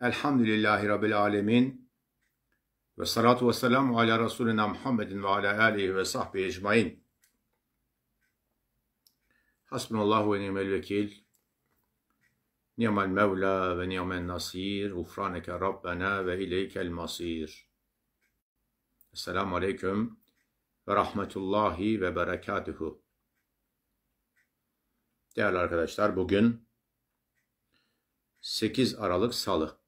Elhamdülillahi Rabbil Alemin. Ve salatu ve selamu ala Resulina Muhammedin ve ala alihi ve sahbihi ecmain. Hasbunallah ve ni'mel vekil. Ni'mel mevla ve ni'mel nasir. Ufraneke Rabbena ve ileykel masir. Esselamu aleyküm ve rahmetullahi ve berekatuhu. Değerli arkadaşlar bugün 8 Aralık Salı.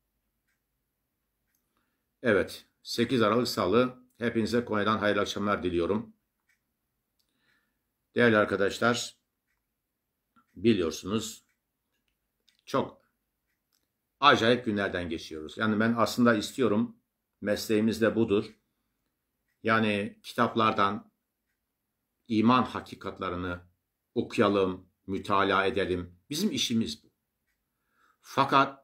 Evet, 8 Aralık Salı. Hepinize Konya'dan hayırlı akşamlar diliyorum. Değerli arkadaşlar, biliyorsunuz çok acayip günlerden geçiyoruz. Yani ben aslında istiyorum, mesleğimiz de budur. Yani kitaplardan iman hakikatlarını okuyalım, mütalaa edelim. Bizim işimiz bu. Fakat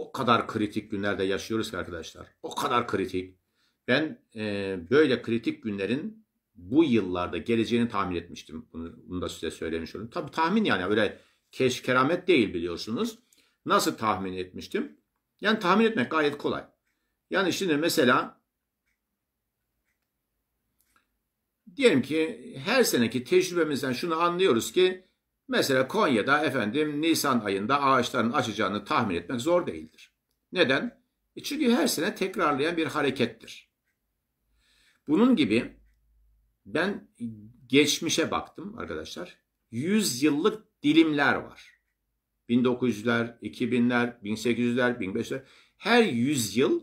o kadar kritik günlerde yaşıyoruz ki arkadaşlar. O kadar kritik. Ben e, böyle kritik günlerin bu yıllarda geleceğini tahmin etmiştim. Bunu, bunu da size söylemiş olayım. Tabii tahmin yani öyle keş keramet değil biliyorsunuz. Nasıl tahmin etmiştim? Yani tahmin etmek gayet kolay. Yani şimdi mesela diyelim ki her seneki tecrübemizden şunu anlıyoruz ki Mesela Konya'da efendim Nisan ayında ağaçların açacağını tahmin etmek zor değildir. Neden? E çünkü her sene tekrarlayan bir harekettir. Bunun gibi ben geçmişe baktım arkadaşlar. 100 yıllık dilimler var. 1900'ler, 2000'ler, 1800'ler, 1500'ler. Her 100 yıl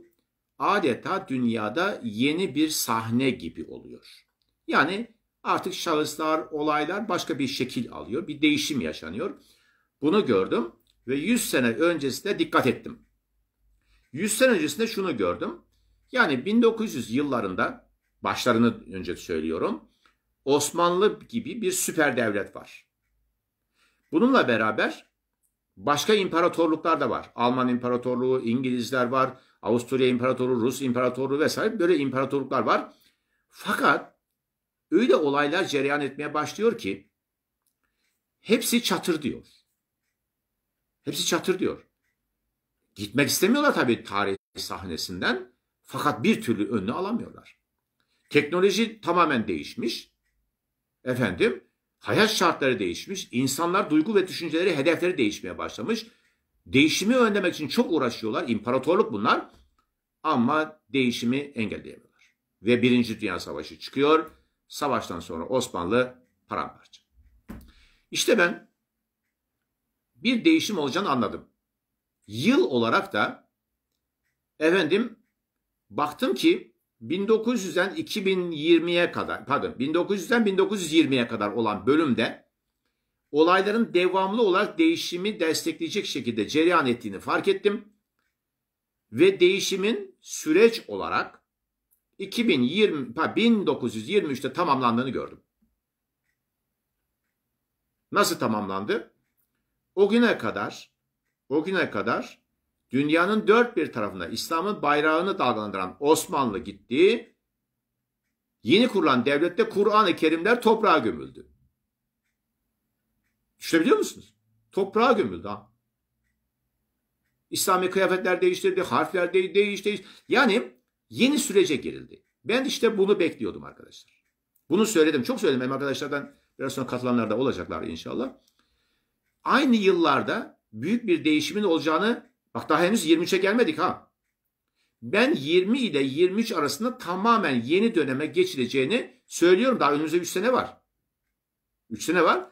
adeta dünyada yeni bir sahne gibi oluyor. Yani Artık şahıslar, olaylar başka bir şekil alıyor. Bir değişim yaşanıyor. Bunu gördüm ve 100 sene öncesinde dikkat ettim. 100 sene öncesinde şunu gördüm. Yani 1900 yıllarında başlarını önce söylüyorum. Osmanlı gibi bir süper devlet var. Bununla beraber başka imparatorluklar da var. Alman İmparatorluğu, İngilizler var, Avusturya İmparatorluğu, Rus İmparatorluğu vesaire böyle imparatorluklar var. Fakat öyle olaylar cereyan etmeye başlıyor ki hepsi çatır diyor. Hepsi çatır diyor. Gitmek istemiyorlar tabii tarih sahnesinden fakat bir türlü önünü alamıyorlar. Teknoloji tamamen değişmiş. Efendim hayat şartları değişmiş. insanlar duygu ve düşünceleri, hedefleri değişmeye başlamış. Değişimi önlemek için çok uğraşıyorlar. imparatorluk bunlar. Ama değişimi engelleyemiyorlar. Ve Birinci Dünya Savaşı çıkıyor. Savaştan sonra Osmanlı paramparça. İşte ben bir değişim olacağını anladım. Yıl olarak da efendim baktım ki 1900'den 2020'ye kadar pardon 1900'den 1920'ye kadar olan bölümde olayların devamlı olarak değişimi destekleyecek şekilde cereyan ettiğini fark ettim ve değişimin süreç olarak 2020 1923'te tamamlandığını gördüm. Nasıl tamamlandı? O güne kadar o güne kadar dünyanın dört bir tarafında İslam'ın bayrağını dalgalandıran Osmanlı gitti. Yeni kurulan devlette Kur'an-ı Kerimler toprağa gömüldü. Düşünebiliyor musunuz? Toprağa gömüldü ha. İslami kıyafetler değiştirdi, harfler de değişti. Yani Yeni sürece girildi. Ben işte bunu bekliyordum arkadaşlar. Bunu söyledim. Çok söyledim. Hem arkadaşlardan biraz sonra katılanlar da olacaklar inşallah. Aynı yıllarda büyük bir değişimin olacağını bak daha henüz 23'e gelmedik ha. Ben 20 ile 23 arasında tamamen yeni döneme geçileceğini söylüyorum. Daha önümüzde 3 sene var. 3 sene var.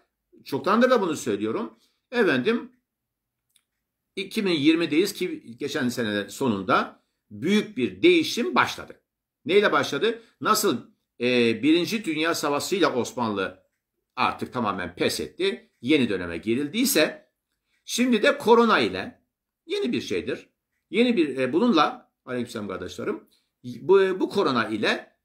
Çoktandır da bunu söylüyorum. Efendim 2020'deyiz ki geçen sene sonunda büyük bir değişim başladı. Neyle başladı? Nasıl e, Birinci Dünya Savaşı ile Osmanlı artık tamamen pes etti, yeni döneme girildiyse şimdi de korona ile yeni bir şeydir. Yeni bir e, bununla aleykümselam kardeşlerim bu, bu korona ile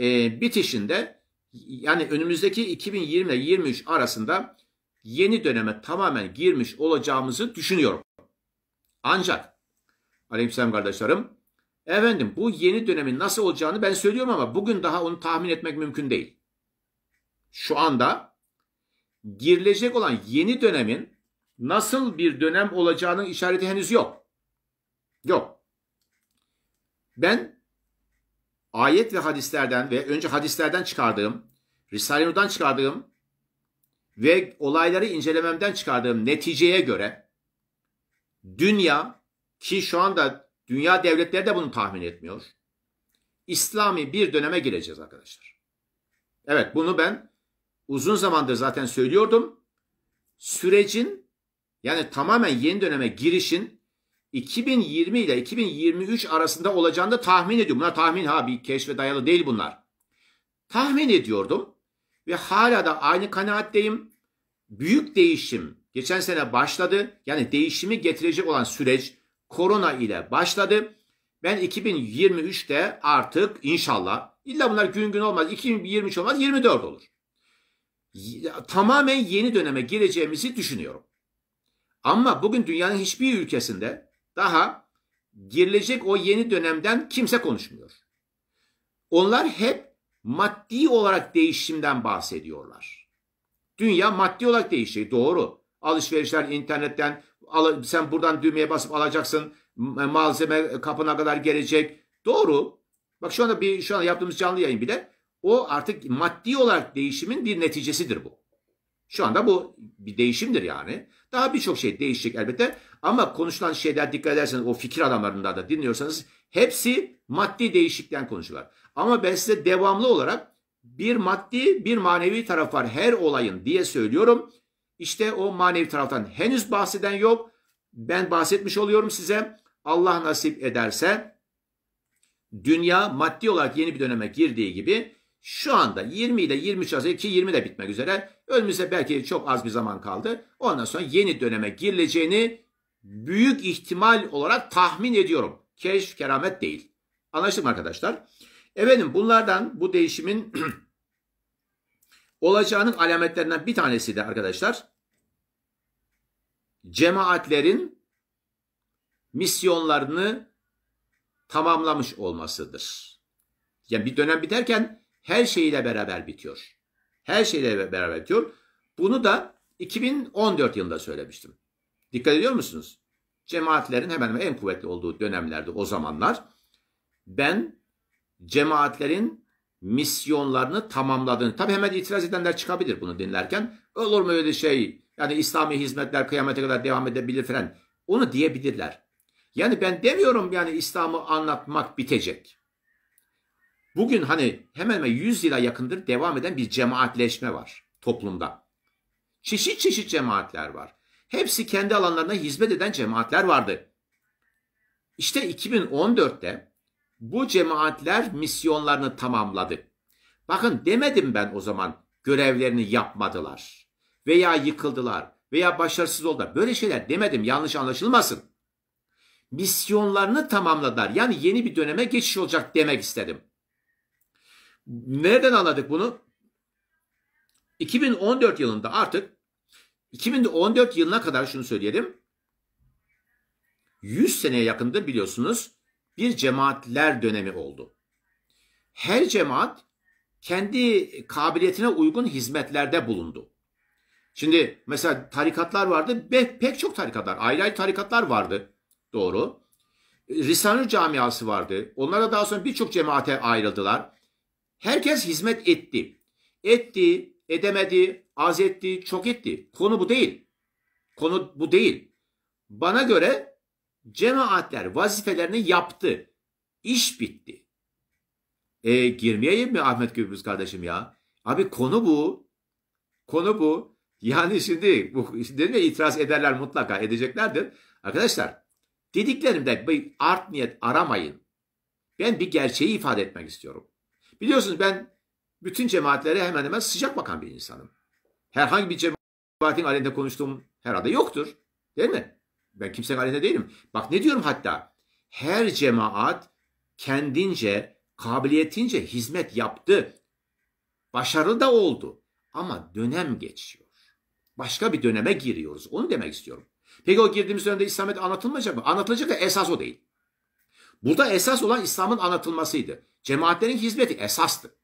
e, bitişinde yani önümüzdeki 2020 ile 23 arasında yeni döneme tamamen girmiş olacağımızı düşünüyorum. Ancak aleykümselam kardeşlerim Efendim bu yeni dönemin nasıl olacağını ben söylüyorum ama bugün daha onu tahmin etmek mümkün değil. Şu anda girilecek olan yeni dönemin nasıl bir dönem olacağının işareti henüz yok. Yok. Ben ayet ve hadislerden ve önce hadislerden çıkardığım, Risale-i Nur'dan çıkardığım ve olayları incelememden çıkardığım neticeye göre dünya ki şu anda Dünya devletleri de bunu tahmin etmiyor. İslami bir döneme gireceğiz arkadaşlar. Evet bunu ben uzun zamandır zaten söylüyordum. Sürecin yani tamamen yeni döneme girişin 2020 ile 2023 arasında olacağını da tahmin ediyorum. Bunlar tahmin ha bir keşfe dayalı değil bunlar. Tahmin ediyordum ve hala da aynı kanaatteyim. Büyük değişim geçen sene başladı. Yani değişimi getirecek olan süreç korona ile başladı. Ben 2023'te artık inşallah illa bunlar gün gün olmaz 2023 olmaz 24 olur. Tamamen yeni döneme gireceğimizi düşünüyorum. Ama bugün dünyanın hiçbir ülkesinde daha girilecek o yeni dönemden kimse konuşmuyor. Onlar hep maddi olarak değişimden bahsediyorlar. Dünya maddi olarak değişecek doğru. Alışverişler internetten, sen buradan düğmeye basıp alacaksın. E, malzeme kapına kadar gelecek. Doğru. Bak şu anda bir şu anda yaptığımız canlı yayın bile o artık maddi olarak değişimin bir neticesidir bu. Şu anda bu bir değişimdir yani. Daha birçok şey değişecek elbette. Ama konuşulan şeyler dikkat ederseniz o fikir adamlarından da dinliyorsanız hepsi maddi değişikten konuşuyorlar. Ama ben size devamlı olarak bir maddi bir manevi taraf var her olayın diye söylüyorum. İşte o manevi taraftan henüz bahseden yok. Ben bahsetmiş oluyorum size. Allah nasip ederse dünya maddi olarak yeni bir döneme girdiği gibi şu anda 20 ile 23 arası ki 20 de bitmek üzere önümüzde belki çok az bir zaman kaldı. Ondan sonra yeni döneme girileceğini büyük ihtimal olarak tahmin ediyorum. Keşf keramet değil. Anlaştık mı arkadaşlar? Efendim bunlardan bu değişimin olacağının alametlerinden bir tanesi de arkadaşlar cemaatlerin misyonlarını tamamlamış olmasıdır. Yani bir dönem biterken her şeyle beraber bitiyor. Her şeyle beraber bitiyor. Bunu da 2014 yılında söylemiştim. Dikkat ediyor musunuz? Cemaatlerin hemen hemen en kuvvetli olduğu dönemlerde o zamanlar ben cemaatlerin misyonlarını tamamladığını. Tabi hemen itiraz edenler çıkabilir bunu dinlerken. Olur mu öyle şey? Yani İslami hizmetler kıyamete kadar devam edebilir falan. Onu diyebilirler. Yani ben demiyorum yani İslam'ı anlatmak bitecek. Bugün hani hemen hemen 100 yıla yakındır devam eden bir cemaatleşme var toplumda. Çeşit çeşit cemaatler var. Hepsi kendi alanlarına hizmet eden cemaatler vardı. İşte 2014'te bu cemaatler misyonlarını tamamladı. Bakın demedim ben o zaman görevlerini yapmadılar veya yıkıldılar veya başarısız oldular. Böyle şeyler demedim yanlış anlaşılmasın. Misyonlarını tamamladılar. Yani yeni bir döneme geçiş olacak demek istedim. Nereden anladık bunu? 2014 yılında artık 2014 yılına kadar şunu söyleyelim. 100 seneye yakındır biliyorsunuz bir cemaatler dönemi oldu. Her cemaat kendi kabiliyetine uygun hizmetlerde bulundu. Şimdi mesela tarikatlar vardı. Pe pek çok tarikatlar. Ayrı ayrı tarikatlar vardı. Doğru. Risanur camiası vardı. Onlara daha sonra birçok cemaate ayrıldılar. Herkes hizmet etti. Etti, edemedi, az etti, çok etti. Konu bu değil. Konu bu değil. Bana göre Cemaatler vazifelerini yaptı. İş bitti. E, girmeyeyim mi Ahmet Gürbüz kardeşim ya? Abi konu bu. Konu bu. Yani şimdi bu dedim ya itiraz ederler mutlaka edeceklerdir. Arkadaşlar dediklerimde bir art niyet aramayın. Ben bir gerçeği ifade etmek istiyorum. Biliyorsunuz ben bütün cemaatlere hemen hemen sıcak bakan bir insanım. Herhangi bir cemaatin aleyhinde konuştuğum herhalde yoktur. Değil mi? Ben kimse aleyhine değilim. Bak ne diyorum hatta. Her cemaat kendince, kabiliyetince hizmet yaptı. Başarılı da oldu. Ama dönem geçiyor. Başka bir döneme giriyoruz. Onu demek istiyorum. Peki o girdiğimiz dönemde İslamiyet anlatılmayacak mı? Anlatılacak da esas o değil. Burada esas olan İslam'ın anlatılmasıydı. Cemaatlerin hizmeti esastı.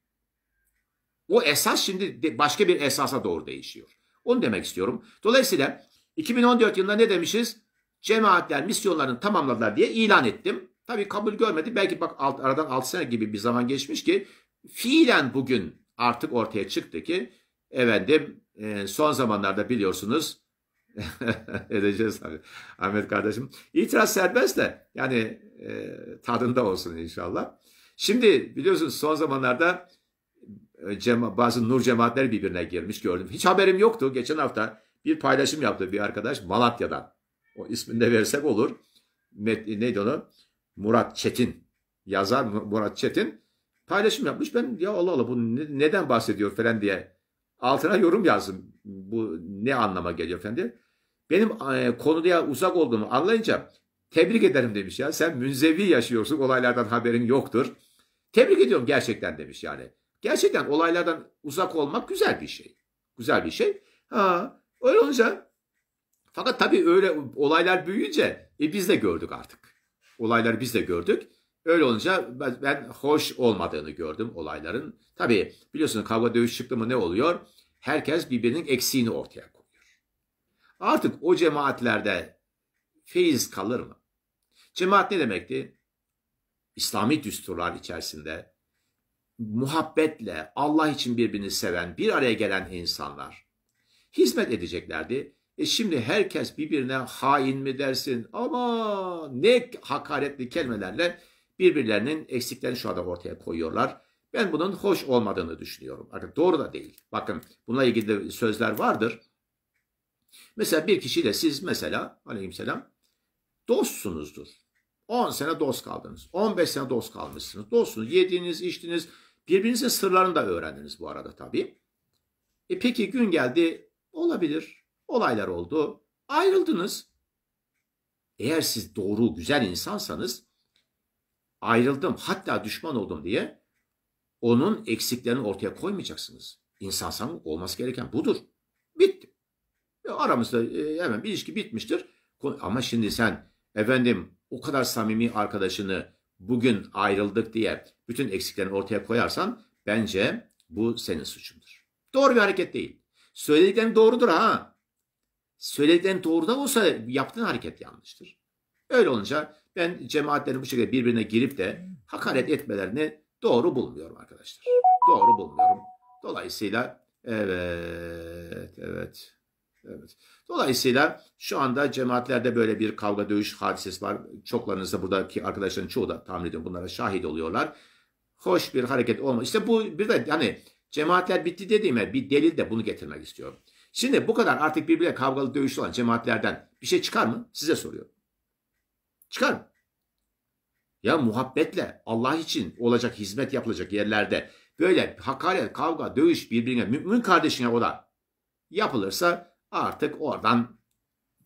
O esas şimdi başka bir esasa doğru değişiyor. Onu demek istiyorum. Dolayısıyla 2014 yılında ne demişiz? Cemaatler misyonlarını tamamladılar diye ilan ettim. Tabii kabul görmedi. Belki bak alt, aradan 6 sene gibi bir zaman geçmiş ki fiilen bugün artık ortaya çıktı ki efendim e, son zamanlarda biliyorsunuz edeceğiz abi. Ahmet kardeşim. İtiraz serbest de yani e, tadında olsun inşallah. Şimdi biliyorsunuz son zamanlarda e, cema, bazı nur cemaatler birbirine girmiş gördüm. Hiç haberim yoktu. Geçen hafta bir paylaşım yaptı bir arkadaş Malatya'dan. O ismini de versek olur. Met, neydi onu? Murat Çetin. Yazar Murat Çetin. Paylaşım yapmış. Ben ya Allah Allah bu neden bahsediyor falan diye. Altına yorum yazdım. Bu ne anlama geliyor falan diye. Benim e, konuya uzak olduğumu anlayınca tebrik ederim demiş ya. Sen münzevi yaşıyorsun. Olaylardan haberin yoktur. Tebrik ediyorum gerçekten demiş yani. Gerçekten olaylardan uzak olmak güzel bir şey. Güzel bir şey. Ha, öyle olunca fakat tabii öyle olaylar büyüyünce e, biz de gördük artık. Olayları biz de gördük. Öyle olunca ben, ben hoş olmadığını gördüm olayların. Tabii biliyorsunuz kavga dövüş çıktı mı ne oluyor? Herkes birbirinin eksiğini ortaya koyuyor. Artık o cemaatlerde feyiz kalır mı? Cemaat ne demekti? İslami düsturlar içerisinde muhabbetle Allah için birbirini seven, bir araya gelen insanlar hizmet edeceklerdi. E şimdi herkes birbirine hain mi dersin? Ama ne hakaretli kelimelerle birbirlerinin eksiklerini şu anda ortaya koyuyorlar. Ben bunun hoş olmadığını düşünüyorum. Bakın doğru da değil. Bakın bununla ilgili de sözler vardır. Mesela bir kişiyle siz mesela aleyhisselam, dostsunuzdur. 10 sene dost kaldınız. 15 sene dost kalmışsınız. Dostsunuz. Yediniz, içtiniz. Birbirinizin sırlarını da öğrendiniz bu arada tabii. E peki gün geldi olabilir olaylar oldu. Ayrıldınız. Eğer siz doğru, güzel insansanız ayrıldım, hatta düşman oldum diye onun eksiklerini ortaya koymayacaksınız. İnsansan olması gereken budur. Bitti. E, aramızda e, hemen bir ilişki bitmiştir. Ama şimdi sen efendim o kadar samimi arkadaşını bugün ayrıldık diye bütün eksiklerini ortaya koyarsan bence bu senin suçundur. Doğru bir hareket değil. Söylediklerim doğrudur ha söylediklerin doğru da olsa yaptığın hareket yanlıştır. Öyle olunca ben cemaatlerin bu şekilde birbirine girip de hakaret etmelerini doğru bulmuyorum arkadaşlar. Doğru bulmuyorum. Dolayısıyla evet, evet, evet. Dolayısıyla şu anda cemaatlerde böyle bir kavga dövüş hadisesi var. Çoklarınız da buradaki arkadaşların çoğu da tahmin ediyorum bunlara şahit oluyorlar. Hoş bir hareket olmuyor. İşte bu bir de hani cemaatler bitti dediğime bir delil de bunu getirmek istiyorum. Şimdi bu kadar artık birbirine kavgalı dövüşlü olan cemaatlerden bir şey çıkar mı? Size soruyorum. Çıkar mı? Ya muhabbetle Allah için olacak hizmet yapılacak yerlerde böyle hakaret, kavga, dövüş birbirine mümin kardeşine o da yapılırsa artık oradan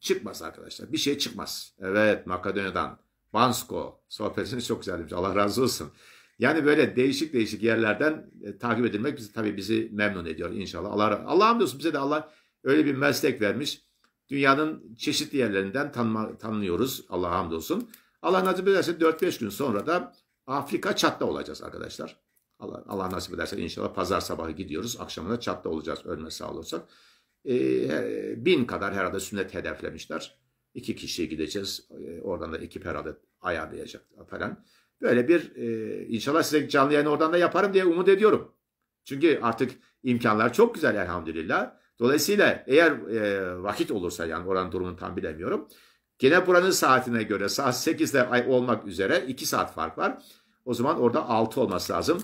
çıkmaz arkadaşlar. Bir şey çıkmaz. Evet Makedonya'dan Bansko sohbetiniz çok güzelmiş. Allah razı olsun. Yani böyle değişik değişik yerlerden e, takip edilmek bizi, tabii bizi memnun ediyor inşallah. Allah Allah'ım hamdolsun bize de Allah öyle bir meslek vermiş. Dünyanın çeşitli yerlerinden tanma, tanınıyoruz Allah'a hamdolsun. Allah nasip ederse 4-5 gün sonra da Afrika çatta olacağız arkadaşlar. Allah, Allah nasip ederse inşallah pazar sabahı gidiyoruz. Akşamına çatta olacağız ölme sağ olursak. E, bin kadar herhalde sünnet hedeflemişler. İki kişiye gideceğiz. E, oradan da ekip herhalde ayarlayacak falan. Böyle bir e, inşallah size canlı yayın oradan da yaparım diye umut ediyorum. Çünkü artık imkanlar çok güzel elhamdülillah. Dolayısıyla eğer e, vakit olursa yani oranın durumunu tam bilemiyorum. Gene buranın saatine göre saat 8'de olmak üzere 2 saat fark var. O zaman orada 6 olması lazım.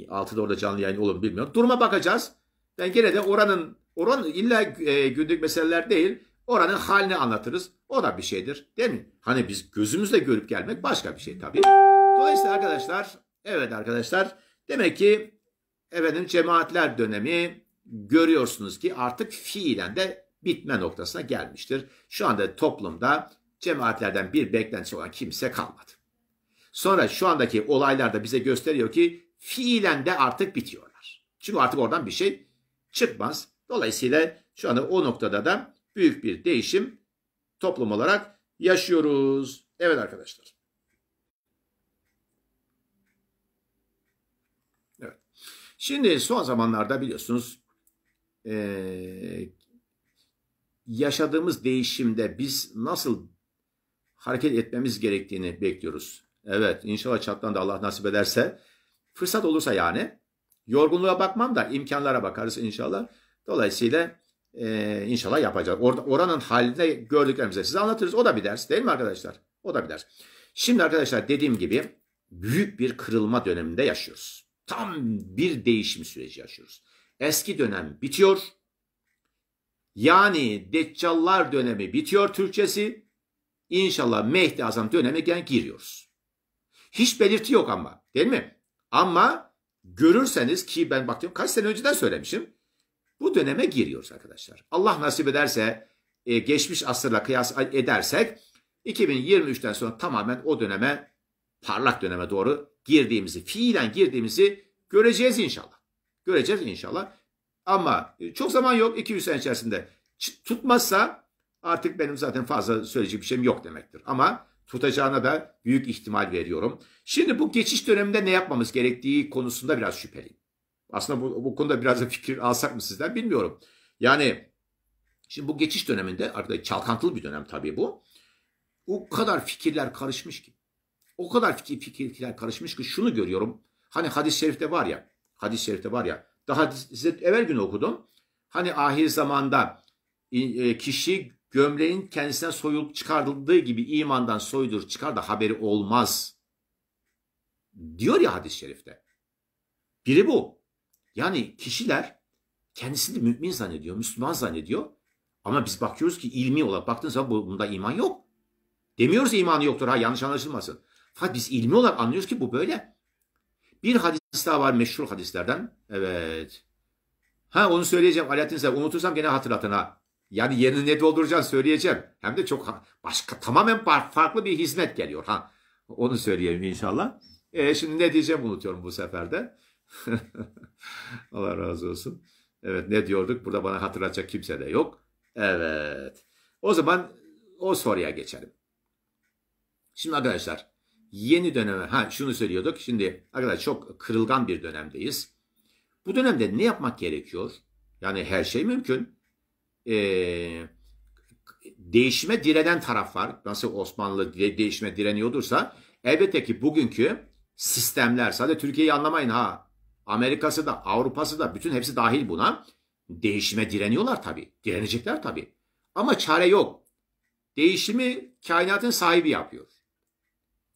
6'da orada canlı yayın olur mu bilmiyorum. Duruma bakacağız. Ben gene de oranın oran illa e, günlük meseleler değil. Oranın halini anlatırız. O da bir şeydir değil mi? Hani biz gözümüzle görüp gelmek başka bir şey tabii. Dolayısıyla arkadaşlar evet arkadaşlar demek ki efendim cemaatler dönemi görüyorsunuz ki artık fiilen de bitme noktasına gelmiştir. Şu anda toplumda cemaatlerden bir beklentisi olan kimse kalmadı. Sonra şu andaki olaylar da bize gösteriyor ki fiilen de artık bitiyorlar. Çünkü artık oradan bir şey çıkmaz. Dolayısıyla şu anda o noktada da büyük bir değişim toplum olarak yaşıyoruz. Evet arkadaşlar. Evet. Şimdi son zamanlarda biliyorsunuz e, yaşadığımız değişimde biz nasıl hareket etmemiz gerektiğini bekliyoruz. Evet inşallah çattan da Allah nasip ederse fırsat olursa yani yorgunluğa bakmam da imkanlara bakarız inşallah. Dolayısıyla ee, inşallah yapacak. Or oranın halinde gördüklerimizi size anlatırız. O da bir ders değil mi arkadaşlar? O da bir ders. Şimdi arkadaşlar dediğim gibi büyük bir kırılma döneminde yaşıyoruz. Tam bir değişim süreci yaşıyoruz. Eski dönem bitiyor. Yani Deccallar dönemi bitiyor Türkçesi. İnşallah Mehdi Azam dönemine giriyoruz. Hiç belirti yok ama değil mi? Ama görürseniz ki ben baktım kaç sene önceden söylemişim. Bu döneme giriyoruz arkadaşlar. Allah nasip ederse e, geçmiş asırla kıyas edersek 2023'ten sonra tamamen o döneme parlak döneme doğru girdiğimizi, fiilen girdiğimizi göreceğiz inşallah. Göreceğiz inşallah. Ama e, çok zaman yok 200 sene içerisinde. Tutmazsa artık benim zaten fazla söyleyecek bir şeyim yok demektir. Ama tutacağına da büyük ihtimal veriyorum. Şimdi bu geçiş döneminde ne yapmamız gerektiği konusunda biraz şüpheliyim. Aslında bu, bu konuda biraz da fikir alsak mı sizden bilmiyorum. Yani şimdi bu geçiş döneminde arada çalkantılı bir dönem tabii bu. O kadar fikirler karışmış ki. O kadar fikir, fikirler karışmış ki şunu görüyorum. Hani hadis-i şerifte var ya. Hadis-i şerifte var ya. Daha size evvel gün okudum. Hani ahir zamanda e, e, kişi gömleğin kendisine soyulup çıkarıldığı gibi imandan soyulur çıkar da haberi olmaz. Diyor ya hadis-i şerifte. Biri bu. Yani kişiler kendisini mümin zannediyor, Müslüman zannediyor. Ama biz bakıyoruz ki ilmi olarak baktığınız zaman bunda iman yok. Demiyoruz imanı yoktur ha yanlış anlaşılmasın. Fakat biz ilmi olarak anlıyoruz ki bu böyle. Bir hadis daha var meşhur hadislerden. Evet. Ha onu söyleyeceğim Alaaddin Sen. Unutursam gene hatırlatın ha. Yani yerini ne dolduracağını söyleyeceğim. Hem de çok başka tamamen farklı bir hizmet geliyor ha. Onu söyleyeyim inşallah. E, şimdi ne diyeceğim unutuyorum bu sefer de. Allah razı olsun. Evet ne diyorduk? Burada bana hatırlatacak kimse de yok. Evet. O zaman o soruya geçelim. Şimdi arkadaşlar yeni döneme ha şunu söylüyorduk. Şimdi arkadaşlar çok kırılgan bir dönemdeyiz. Bu dönemde ne yapmak gerekiyor? Yani her şey mümkün. Ee, değişime direnen taraf var. Nasıl Osmanlı değişime direniyordursa elbette ki bugünkü sistemler sadece Türkiye'yi anlamayın ha Amerika'sı da Avrupa'sı da bütün hepsi dahil buna. Değişime direniyorlar tabii. Direnecekler tabii. Ama çare yok. Değişimi kainatın sahibi yapıyor.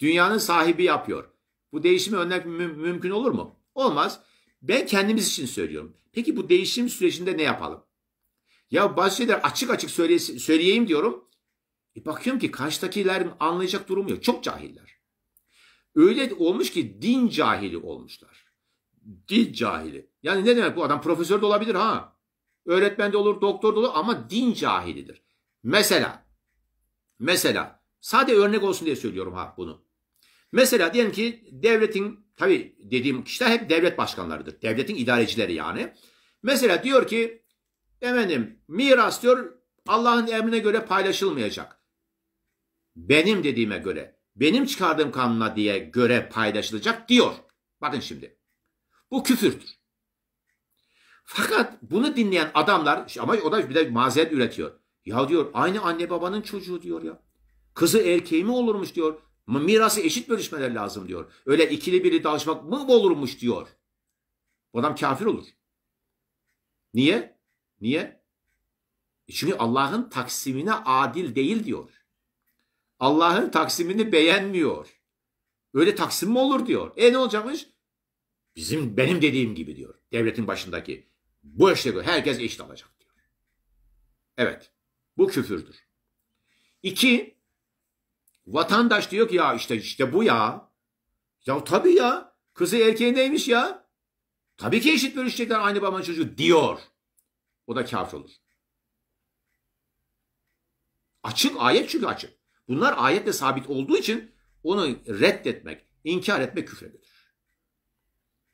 Dünyanın sahibi yapıyor. Bu değişimi önlemek müm- mümkün olur mu? Olmaz. Ben kendimiz için söylüyorum. Peki bu değişim sürecinde ne yapalım? Ya bazı şeyler açık açık söyle- söyleyeyim diyorum. E bakıyorum ki karşıdakiler anlayacak durum yok. Çok cahiller. Öyle olmuş ki din cahili olmuşlar din cahili. Yani ne demek bu adam profesör de olabilir ha. Öğretmen de olur, doktor da olur ama din cahilidir. Mesela, mesela sade örnek olsun diye söylüyorum ha bunu. Mesela diyelim ki devletin, tabi dediğim kişiler hep devlet başkanlarıdır. Devletin idarecileri yani. Mesela diyor ki efendim miras diyor Allah'ın emrine göre paylaşılmayacak. Benim dediğime göre, benim çıkardığım kanuna diye göre paylaşılacak diyor. Bakın şimdi. Bu küfürdür. Fakat bunu dinleyen adamlar ama o da bir de mazeret üretiyor. Ya diyor aynı anne babanın çocuğu diyor ya. Kızı erkeği mi olurmuş diyor. Mirası eşit bölüşmeler lazım diyor. Öyle ikili biri dalışmak mı olurmuş diyor. Bu adam kafir olur. Niye? Niye? E çünkü Allah'ın taksimine adil değil diyor. Allah'ın taksimini beğenmiyor. Öyle taksim mi olur diyor. E ne olacakmış? Bizim benim dediğim gibi diyor. Devletin başındaki. Bu işte diyor, herkes eşit alacak diyor. Evet. Bu küfürdür. İki, vatandaş diyor ki ya işte işte bu ya. Ya tabii ya. Kızı erkeği neymiş ya? Tabii ki eşit bölüşecekler aynı babanın çocuğu diyor. O da kafir olur. Açık ayet çünkü açık. Bunlar ayetle sabit olduğu için onu reddetmek, inkar etmek küfredir.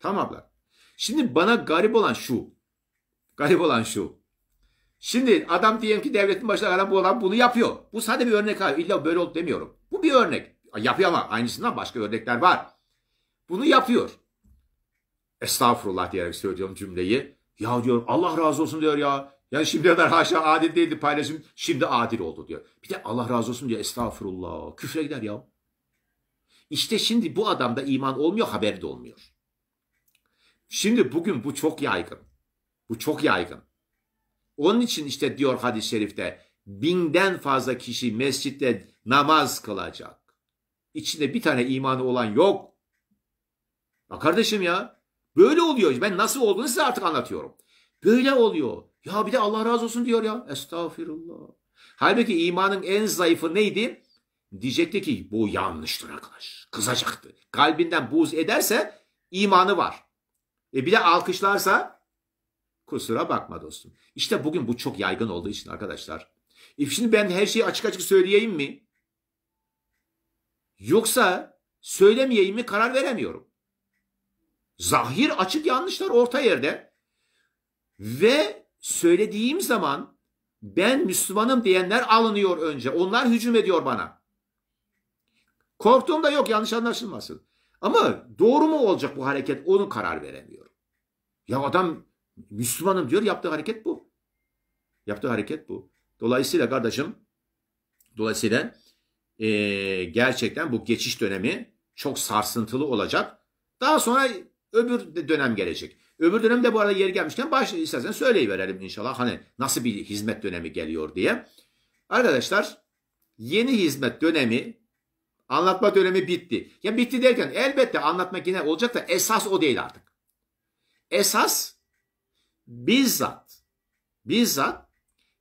Tamam abla. Şimdi bana garip olan şu. Garip olan şu. Şimdi adam diyelim ki devletin başına gelen bu adam bunu yapıyor. Bu sadece bir örnek abi. İlla böyle oldu demiyorum. Bu bir örnek. Yapıyor ama aynısından başka örnekler var. Bunu yapıyor. Estağfurullah diyerek söylüyorum cümleyi. Ya diyor Allah razı olsun diyor ya. Yani şimdiye kadar haşa adil değildi paylaşım. Şimdi adil oldu diyor. Bir de Allah razı olsun diyor. Estağfurullah. Küfre gider ya. İşte şimdi bu adamda iman olmuyor, haberi de olmuyor. Şimdi bugün bu çok yaygın. Bu çok yaygın. Onun için işte diyor hadis-i şerifte binden fazla kişi mescitte namaz kılacak. İçinde bir tane imanı olan yok. Ya kardeşim ya böyle oluyor. Ben nasıl olduğunu size artık anlatıyorum. Böyle oluyor. Ya bir de Allah razı olsun diyor ya. Estağfirullah. Halbuki imanın en zayıfı neydi? Diyecekti ki bu yanlıştır arkadaş. Kızacaktı. Kalbinden buz ederse imanı var. E bir de alkışlarsa kusura bakma dostum. İşte bugün bu çok yaygın olduğu için arkadaşlar. E şimdi ben her şeyi açık açık söyleyeyim mi? Yoksa söylemeyeyim mi karar veremiyorum. Zahir açık yanlışlar orta yerde. Ve söylediğim zaman ben Müslümanım diyenler alınıyor önce. Onlar hücum ediyor bana. Korktuğum da yok yanlış anlaşılmasın. Ama doğru mu olacak bu hareket onu karar veremiyorum. Ya adam Müslümanım diyor yaptığı hareket bu. Yaptığı hareket bu. Dolayısıyla kardeşim dolayısıyla e, gerçekten bu geçiş dönemi çok sarsıntılı olacak. Daha sonra öbür dönem gelecek. Öbür dönemde bu arada yeri gelmişken baş, istersen söyleyiverelim inşallah hani nasıl bir hizmet dönemi geliyor diye. Arkadaşlar yeni hizmet dönemi Anlatma dönemi bitti. Ya bitti derken elbette anlatmak yine olacak da esas o değil artık. Esas bizzat bizzat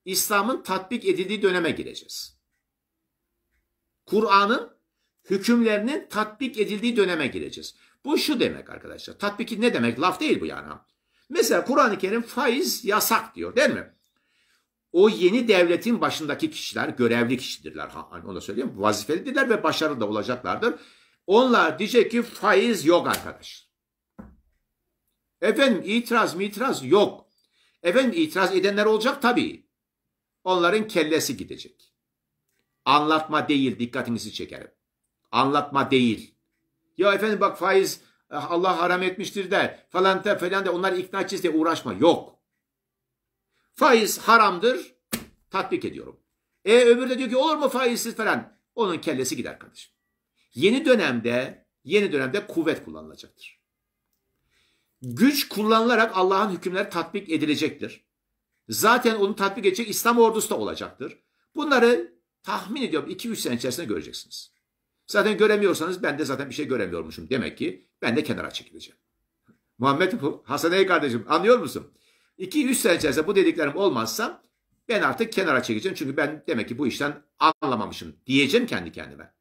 İslam'ın tatbik edildiği döneme gireceğiz. Kur'an'ın hükümlerinin tatbik edildiği döneme gireceğiz. Bu şu demek arkadaşlar. Tatbiki ne demek? Laf değil bu yani. Mesela Kur'an-ı Kerim faiz yasak diyor değil mi? o yeni devletin başındaki kişiler görevli kişidirler. Hani ona söyleyeyim vazifelidirler ve başarılı da olacaklardır. Onlar diyecek ki faiz yok arkadaş. Efendim itiraz mı itiraz yok. Efendim itiraz edenler olacak tabii. Onların kellesi gidecek. Anlatma değil dikkatinizi çekerim. Anlatma değil. Ya efendim bak faiz eh, Allah haram etmiştir de falan da falan da onlar ikna edeceğiz diye uğraşma. Yok. Faiz haramdır. Tatbik ediyorum. E öbürü de diyor ki olur mu faizsiz falan. Onun kellesi gider kardeşim. Yeni dönemde yeni dönemde kuvvet kullanılacaktır. Güç kullanılarak Allah'ın hükümleri tatbik edilecektir. Zaten onu tatbik edecek İslam ordusu da olacaktır. Bunları tahmin ediyorum 2-3 sene içerisinde göreceksiniz. Zaten göremiyorsanız ben de zaten bir şey göremiyormuşum. Demek ki ben de kenara çekileceğim. Muhammed Hasan Ey kardeşim anlıyor musun? 2-3 sene içerisinde bu dediklerim olmazsa ben artık kenara çekeceğim. Çünkü ben demek ki bu işten anlamamışım diyeceğim kendi kendime.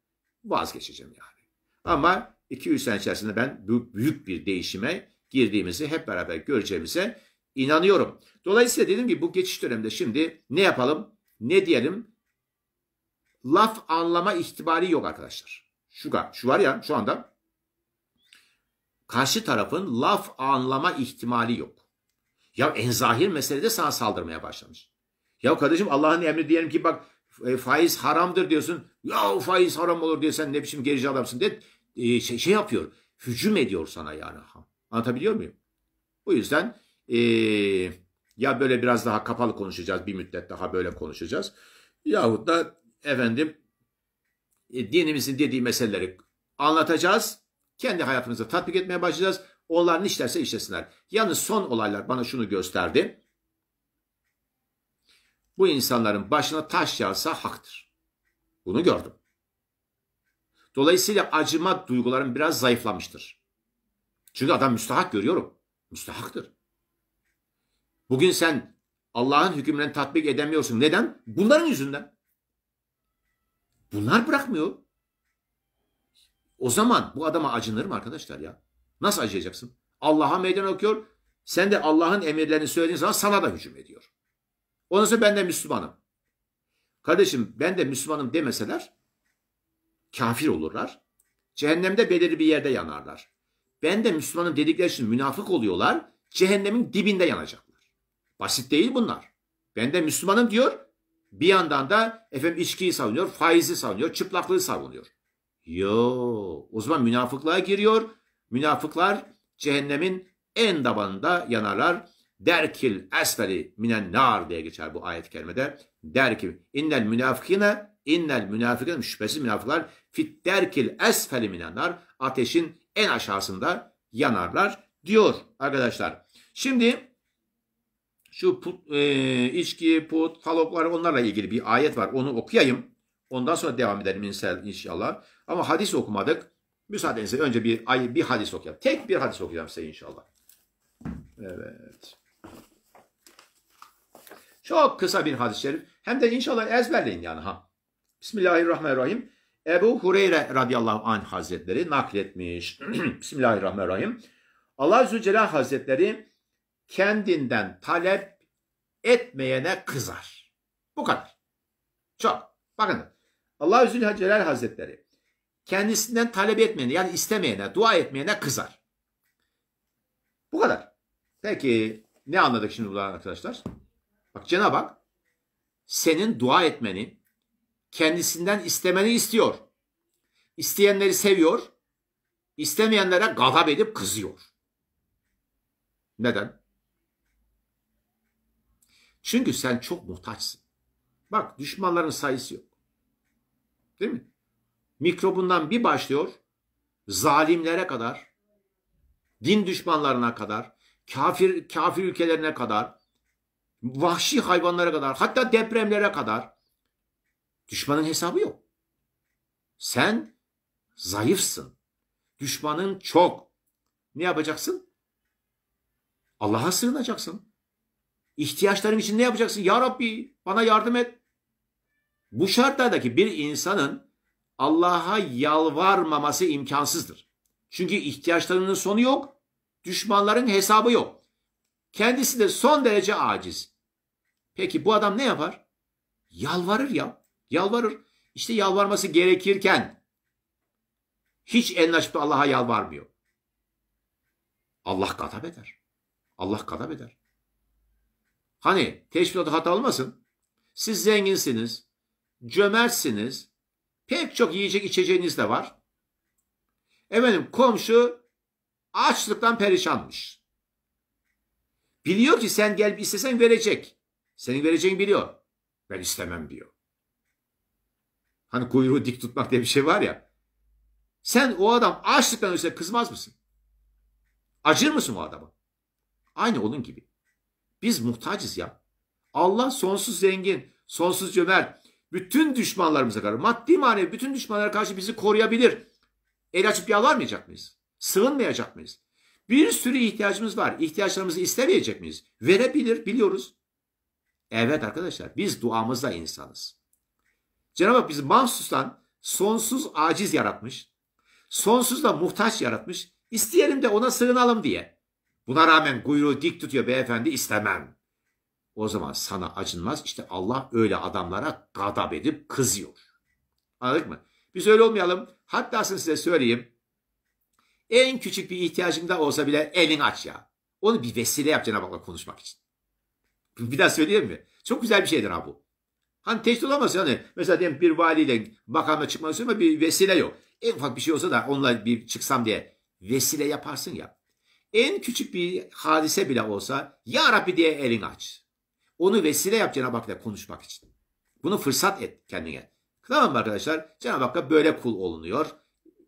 Vazgeçeceğim yani. Ama 2-3 sene içerisinde ben büyük bir değişime girdiğimizi hep beraber göreceğimize inanıyorum. Dolayısıyla dedim ki bu geçiş döneminde şimdi ne yapalım, ne diyelim? Laf anlama ihtimali yok arkadaşlar. Şu, şu var ya şu anda karşı tarafın laf anlama ihtimali yok. Ya en zahir meselede sana saldırmaya başlamış. Ya kardeşim Allah'ın emri diyelim ki bak e, faiz haramdır diyorsun. Ya faiz haram olur diye sen ne biçim gerici adamsın de e, şey, şey yapıyor. Hücum ediyor sana yani. Anlatabiliyor muyum? Bu yüzden e, ya böyle biraz daha kapalı konuşacağız bir müddet daha böyle konuşacağız. Yahut da efendim e, dinimizin dediği meseleleri anlatacağız. Kendi hayatımızda tatbik etmeye başlayacağız. Onlar ne işlerse işlesinler. Yalnız son olaylar bana şunu gösterdi. Bu insanların başına taş yağsa haktır. Bunu gördüm. Dolayısıyla acıma duygularım biraz zayıflamıştır. Çünkü adam müstahak görüyorum. Müstahaktır. Bugün sen Allah'ın hükümlerini tatbik edemiyorsun. Neden? Bunların yüzünden. Bunlar bırakmıyor. O zaman bu adama acınırım arkadaşlar ya? Nasıl acıyacaksın? Allah'a meydan okuyor. Sen de Allah'ın emirlerini söylediğin zaman sana da hücum ediyor. Ondan sonra ben de Müslümanım. Kardeşim ben de Müslümanım demeseler kafir olurlar. Cehennemde belirli bir yerde yanarlar. Ben de Müslümanım dedikleri için münafık oluyorlar. Cehennemin dibinde yanacaklar. Basit değil bunlar. Ben de Müslümanım diyor. Bir yandan da efendim içkiyi savunuyor, faizi savunuyor, çıplaklığı savunuyor. Yo, o zaman münafıklığa giriyor. Münafıklar cehennemin en tabanında yanarlar. Derkil esferi minen nar diye geçer bu ayet-i kerimede. Der ki innel münafıkine innel münafıkine şüphesiz münafıklar fit derkil esferi minen ateşin en aşağısında yanarlar diyor arkadaşlar. Şimdi şu put, e, içki, put, kaloplar onlarla ilgili bir ayet var. Onu okuyayım. Ondan sonra devam edelim inşallah. Ama hadis okumadık. Müsaadenizle önce bir ay bir hadis okuyalım. Tek bir hadis okuyacağım size inşallah. Evet. Çok kısa bir hadis-i şerif. Hem de inşallah ezberleyin yani ha. Bismillahirrahmanirrahim. Ebu Hureyre radıyallahu anh hazretleri nakletmiş. Bismillahirrahmanirrahim. Allah Zülcelal hazretleri kendinden talep etmeyene kızar. Bu kadar. Çok. Bakın. Allah Zülcelal hazretleri kendisinden talep etmeyene yani istemeyene, dua etmeyene kızar. Bu kadar. Peki ne anladık şimdi buradan arkadaşlar? Bak Cenab-ı Hak senin dua etmeni, kendisinden istemeni istiyor. İsteyenleri seviyor, istemeyenlere gazap edip kızıyor. Neden? Çünkü sen çok muhtaçsın. Bak düşmanların sayısı yok. Değil mi? mikrobundan bir başlıyor zalimlere kadar, din düşmanlarına kadar, kafir kafir ülkelerine kadar, vahşi hayvanlara kadar, hatta depremlere kadar düşmanın hesabı yok. Sen zayıfsın. Düşmanın çok. Ne yapacaksın? Allah'a sığınacaksın. İhtiyaçların için ne yapacaksın? Ya Rabbi bana yardım et. Bu şartlardaki bir insanın Allah'a yalvarmaması imkansızdır. Çünkü ihtiyaçlarının sonu yok, düşmanların hesabı yok. Kendisi de son derece aciz. Peki bu adam ne yapar? Yalvarır ya. Yalvarır. İşte yalvarması gerekirken hiç en açıp Allah'a yalvarmıyor. Allah gadap eder. Allah gadap eder. Hani teşbih hata olmasın. Siz zenginsiniz, cömertsiniz, Pek çok yiyecek içeceğiniz de var. Efendim komşu açlıktan perişanmış. Biliyor ki sen gel istesen verecek. Senin vereceğini biliyor. Ben istemem diyor. Hani kuyruğu dik tutmak diye bir şey var ya. Sen o adam açlıktan ölse kızmaz mısın? Acır mısın o adama? Aynı onun gibi. Biz muhtacız ya. Allah sonsuz zengin, sonsuz cömert, bütün düşmanlarımıza karşı, maddi manevi bütün düşmanlara karşı bizi koruyabilir. El açıp yalvarmayacak mıyız? Sığınmayacak mıyız? Bir sürü ihtiyacımız var. İhtiyaçlarımızı istemeyecek miyiz? Verebilir, biliyoruz. Evet arkadaşlar, biz duamızla insanız. Cenab-ı Hak bizi mahsustan sonsuz aciz yaratmış, sonsuz da muhtaç yaratmış, isteyelim de ona sığınalım diye. Buna rağmen kuyruğu dik tutuyor beyefendi istemem. O zaman sana acınmaz. İşte Allah öyle adamlara gadab edip kızıyor. Anladık mı? Biz öyle olmayalım. Hatta size söyleyeyim. En küçük bir da olsa bile elin aç ya. Onu bir vesile yap Cenab-ı Hak'la konuşmak için. Bir daha söyleyeyim mi? Çok güzel bir şeydir ha bu. Hani tehdit olamaz yani. Mesela diyelim bir valiyle bakanla çıkmak istiyorum ama bir vesile yok. En ufak bir şey olsa da onunla bir çıksam diye vesile yaparsın ya. En küçük bir hadise bile olsa Ya Rabbi diye elin aç. Onu vesile yap Cenab-ı Hak'la konuşmak için. Bunu fırsat et kendine. Tamam mı arkadaşlar? Cenab-ı Hakk'a böyle kul olunuyor.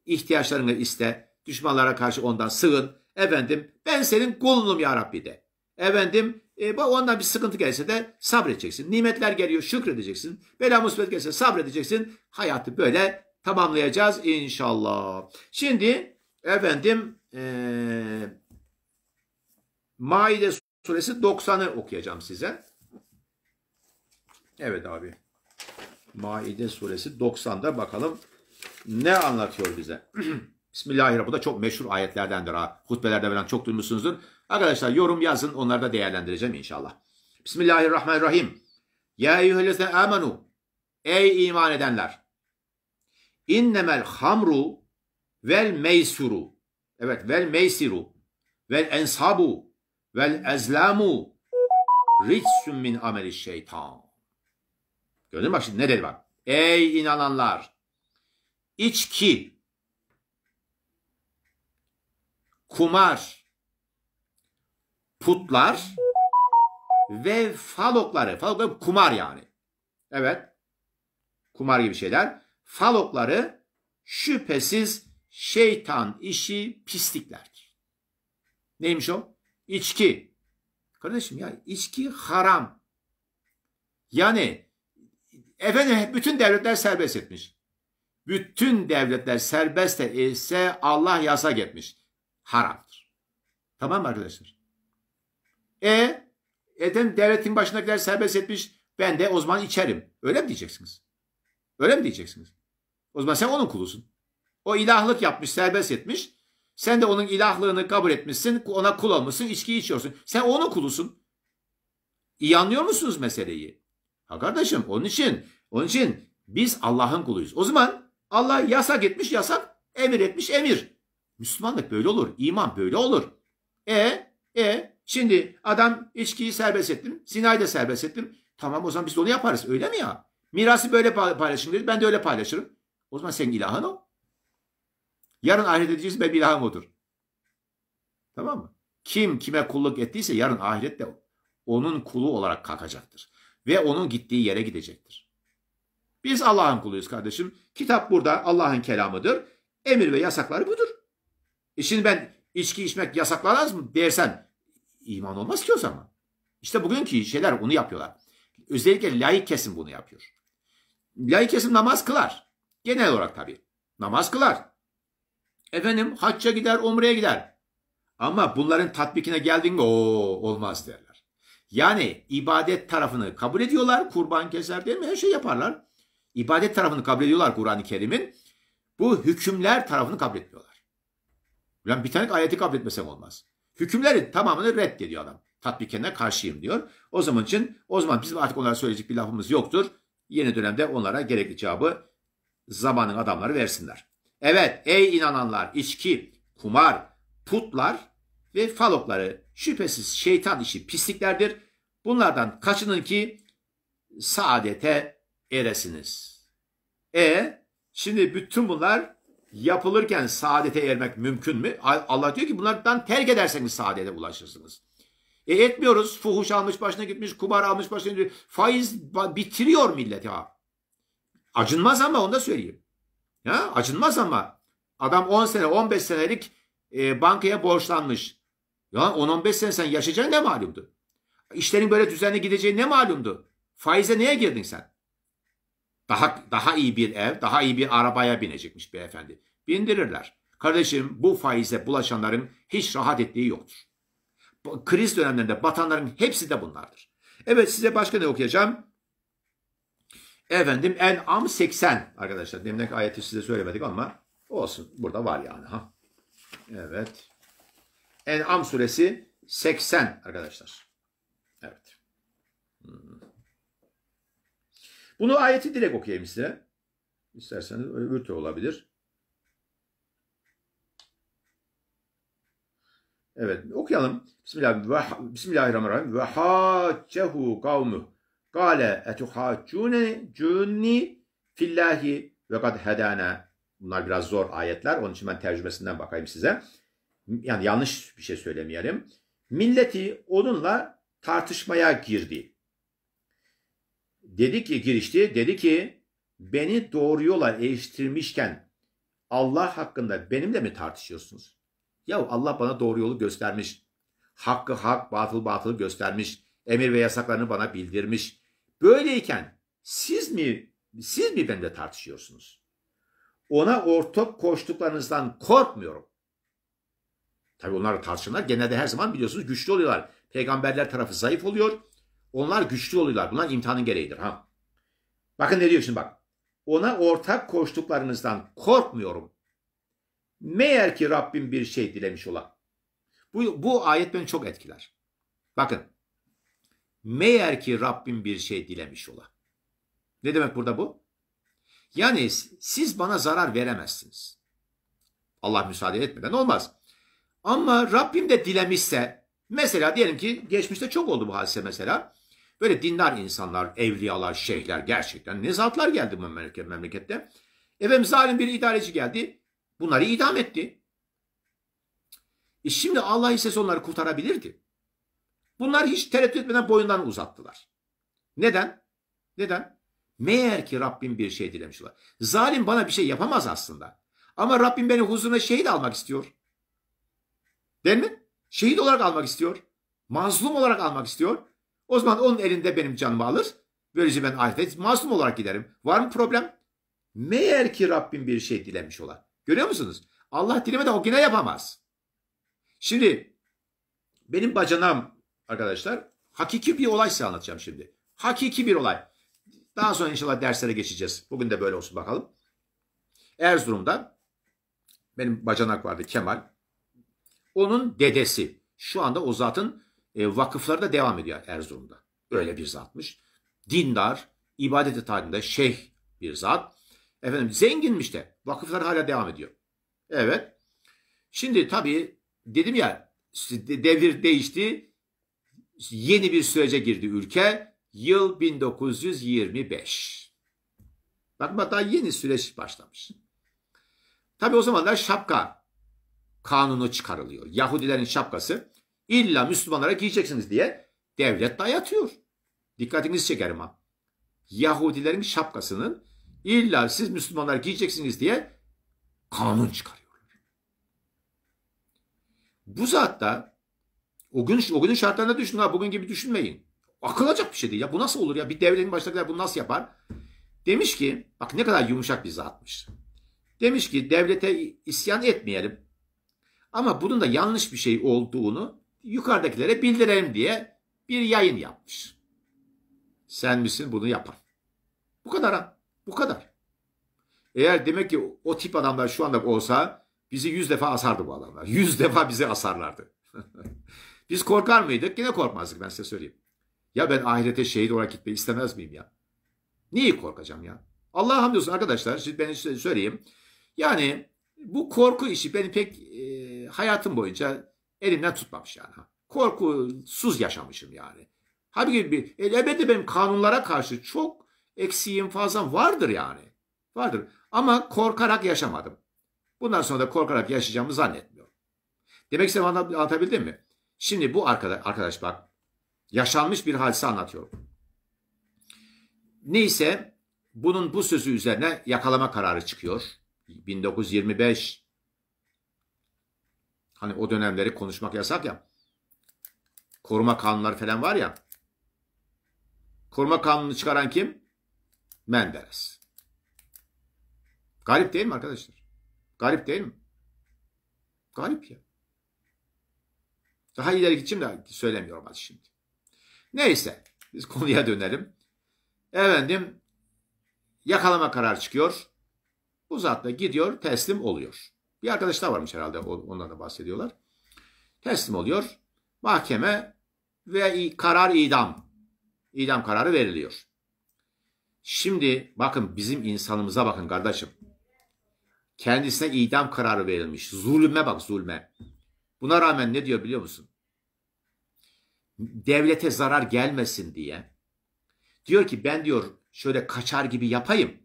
İhtiyaçlarını iste. Düşmanlara karşı ondan sığın. Efendim ben senin kulunum ya Rabbi de. Efendim e, ondan bir sıkıntı gelse de sabredeceksin. Nimetler geliyor şükredeceksin. Bela musibet gelse sabredeceksin. Hayatı böyle tamamlayacağız inşallah. Şimdi efendim e, Maide suresi 90'ı okuyacağım size. Evet abi. Maide suresi 90'da bakalım ne anlatıyor bize? Bismillahirrahmanirrahim. Bu da çok meşhur ayetlerdendir ha. Hutbelerde falan çok duymuşsunuzdur. Arkadaşlar yorum yazın onları da değerlendireceğim inşallah. Bismillahirrahmanirrahim. Ya eyyühellezine amenu. Ey iman edenler. İnnemel hamru vel meysuru. Evet vel meysiru. Vel ensabu. Vel ezlamu. Ritsüm min ameli şeytan. Gördün mü bak şimdi ne dedi bak. Ey inananlar! İçki, kumar, putlar ve falokları. Falokları kumar yani. Evet. Kumar gibi şeyler. Falokları şüphesiz şeytan işi pisliklerdir. Neymiş o? İçki. Kardeşim ya içki haram. Yani Efendim bütün devletler serbest etmiş. Bütün devletler serbest ise Allah yasak etmiş. Haramdır. Tamam mı arkadaşlar? E efendim devletin başındakiler serbest etmiş. Ben de o zaman içerim. Öyle mi diyeceksiniz? Öyle mi diyeceksiniz? O zaman sen onun kulusun. O ilahlık yapmış, serbest etmiş. Sen de onun ilahlığını kabul etmişsin, ona kul olmuşsun, içki içiyorsun. Sen onun kulusun. İyi anlıyor musunuz meseleyi? Ha kardeşim onun için onun için biz Allah'ın kuluyuz. O zaman Allah yasak etmiş yasak, emir etmiş emir. Müslümanlık böyle olur, iman böyle olur. E e şimdi adam içkiyi serbest ettim, zinayı da serbest ettim. Tamam o zaman biz de onu yaparız öyle mi ya? Mirası böyle paylaşın dedi. Ben de öyle paylaşırım. O zaman senin ilahın o. Yarın ahiret edeceğiz benim ilahım odur. Tamam mı? Kim kime kulluk ettiyse yarın ahirette onun kulu olarak kalkacaktır ve onun gittiği yere gidecektir. Biz Allah'ın kuluyuz kardeşim. Kitap burada Allah'ın kelamıdır. Emir ve yasakları budur. E şimdi ben içki içmek yasaklanmaz mı dersen iman olmaz ki o zaman. İşte bugünkü şeyler onu yapıyorlar. Özellikle laik kesim bunu yapıyor. Laik kesim namaz kılar. Genel olarak tabii. Namaz kılar. Efendim hacca gider, umreye gider. Ama bunların tatbikine geldin o olmaz derler. Yani ibadet tarafını kabul ediyorlar. Kurban keser değil mi? Her şey yaparlar. İbadet tarafını kabul ediyorlar Kur'an-ı Kerim'in. Bu hükümler tarafını kabul etmiyorlar. Yani bir tane ayeti kabul etmesem olmaz. Hükümleri tamamını reddediyor adam. Tatbikene karşıyım diyor. O zaman için o zaman bizim artık onlara söyleyecek bir lafımız yoktur. Yeni dönemde onlara gerekli cevabı zamanın adamları versinler. Evet ey inananlar içki, kumar, putlar ve falokları şüphesiz şeytan işi pisliklerdir. Bunlardan kaçının ki saadete eresiniz. E şimdi bütün bunlar yapılırken saadete ermek mümkün mü? Allah diyor ki bunlardan terk ederseniz saadete ulaşırsınız. E etmiyoruz. Fuhuş almış başına gitmiş, kumar almış başına gitmiş. Faiz bitiriyor millet ya. Acınmaz ama onu da söyleyeyim. Ya acınmaz ama adam 10 sene 15 senelik e, bankaya borçlanmış. Ya 10-15 sene sen yaşayacağın ne malumdu? İşlerin böyle düzenli gideceği ne malumdu? Faize neye girdin sen? Daha daha iyi bir ev, daha iyi bir arabaya binecekmiş beyefendi. Bindirirler. Kardeşim bu faize bulaşanların hiç rahat ettiği yoktur. Kriz dönemlerinde batanların hepsi de bunlardır. Evet size başka ne okuyacağım? Efendim En'am 80 arkadaşlar. Demin ayeti size söylemedik ama olsun. Burada var yani. Ha. Evet. En'am suresi 80 arkadaşlar. Evet. Hmm. Bunu ayeti direkt okuyayım size. İsterseniz öbür türlü olabilir. Evet okuyalım. Bismillahirrahmanirrahim. Bismillahirrahmanirrahim. Ve haccehu kavmu. Kale etuhaccune cunni fillahi ve kad hedana. Bunlar biraz zor ayetler. Onun için ben tercümesinden bakayım size yani yanlış bir şey söylemeyelim. Milleti onunla tartışmaya girdi. Dedi ki girişti, dedi ki beni doğru yola eriştirmişken Allah hakkında benimle mi tartışıyorsunuz? Ya Allah bana doğru yolu göstermiş. Hakkı hak, batıl batıl göstermiş. Emir ve yasaklarını bana bildirmiş. Böyleyken siz mi siz mi benimle tartışıyorsunuz? Ona ortak koştuklarınızdan korkmuyorum. Tabi onlar tartışanlar genelde her zaman biliyorsunuz güçlü oluyorlar. Peygamberler tarafı zayıf oluyor. Onlar güçlü oluyorlar. Bunlar imtihanın gereğidir. Ha. Bakın ne diyor şimdi bak. Ona ortak koştuklarınızdan korkmuyorum. Meğer ki Rabbim bir şey dilemiş ola. Bu, bu ayet beni çok etkiler. Bakın. Meğer ki Rabbim bir şey dilemiş ola. Ne demek burada bu? Yani siz bana zarar veremezsiniz. Allah müsaade etmeden olmaz. Ama Rabbim de dilemişse mesela diyelim ki geçmişte çok oldu bu hadise mesela. Böyle dindar insanlar, evliyalar, şeyhler gerçekten ne zatlar geldi bu memleket, memlekette. Efendim zalim bir idareci geldi. Bunları idam etti. E şimdi Allah istese onları kurtarabilirdi. Bunlar hiç tereddüt etmeden boyundan uzattılar. Neden? Neden? Meğer ki Rabbim bir şey dilemiş olar. Zalim bana bir şey yapamaz aslında. Ama Rabbim beni huzuruna şehit almak istiyor. Değil mi? Şehit olarak almak istiyor. Mazlum olarak almak istiyor. O zaman onun elinde benim canımı alır. Böylece ben ahirete masum olarak giderim. Var mı problem? Meğer ki Rabbim bir şey dilemiş olan. Görüyor musunuz? Allah dilemeden o yine yapamaz. Şimdi benim bacanam arkadaşlar hakiki bir olay size anlatacağım şimdi. Hakiki bir olay. Daha sonra inşallah derslere geçeceğiz. Bugün de böyle olsun bakalım. Erzurum'da benim bacanak vardı Kemal. Onun dedesi. Şu anda o zatın e, vakıfları da devam ediyor Erzurum'da. Öyle bir zatmış. Dindar, ibadeti tarihinde şeyh bir zat. Efendim zenginmiş de. Vakıflar hala devam ediyor. Evet. Şimdi tabii dedim ya devir değişti. Yeni bir sürece girdi ülke. Yıl 1925. Bakın daha yeni süreç başlamış. Tabii o zamanlar şapka kanunu çıkarılıyor. Yahudilerin şapkası illa Müslümanlara giyeceksiniz diye devlet dayatıyor. Dikkatinizi çekerim ha. Yahudilerin şapkasının illa siz Müslümanlar giyeceksiniz diye kanun çıkarıyorlar. Bu zatta o gün o günün şartlarında düşünün ha bugün gibi düşünmeyin. Akılacak bir şey değil ya. Bu nasıl olur ya? Bir devletin baştakiler bunu nasıl yapar? Demiş ki bak ne kadar yumuşak bir zatmış. Demiş ki devlete isyan etmeyelim. Ama bunun da yanlış bir şey olduğunu yukarıdakilere bildirelim diye bir yayın yapmış. Sen misin bunu yapan? Bu kadar ha. Bu kadar. Eğer demek ki o tip adamlar şu anda olsa bizi yüz defa asardı bu adamlar. Yüz defa bizi asarlardı. Biz korkar mıydık? Yine korkmazdık ben size söyleyeyim. Ya ben ahirete şehit olarak gitmeyi istemez miyim ya? Niye korkacağım ya? Allah'a hamdolsun arkadaşlar. ben size söyleyeyim. Yani bu korku işi beni pek e, hayatım boyunca elimden tutmamış yani. Korkusuz yaşamışım yani. Halbuki bir, e, elbette benim kanunlara karşı çok eksiğim fazla vardır yani. Vardır. Ama korkarak yaşamadım. Bundan sonra da korkarak yaşayacağımı zannetmiyorum. Demek istediğimi anlatabildim mi? Şimdi bu arkadaş, arkadaş bak yaşanmış bir hadise anlatıyorum. Neyse bunun bu sözü üzerine yakalama kararı çıkıyor. 1925 Hani o dönemleri konuşmak yasak ya. Koruma kanunları falan var ya. Koruma kanunu çıkaran kim? Menderes. Garip değil mi arkadaşlar? Garip değil mi? Garip ya. Daha ileri gideceğim de söylemiyorum hadi şimdi. Neyse biz konuya dönelim. Efendim yakalama kararı çıkıyor. Bu zat da gidiyor teslim oluyor. Bir arkadaş daha varmış herhalde ondan da bahsediyorlar. Teslim oluyor. Mahkeme ve karar idam. İdam kararı veriliyor. Şimdi bakın bizim insanımıza bakın kardeşim. Kendisine idam kararı verilmiş. Zulme bak zulme. Buna rağmen ne diyor biliyor musun? Devlete zarar gelmesin diye. Diyor ki ben diyor şöyle kaçar gibi yapayım.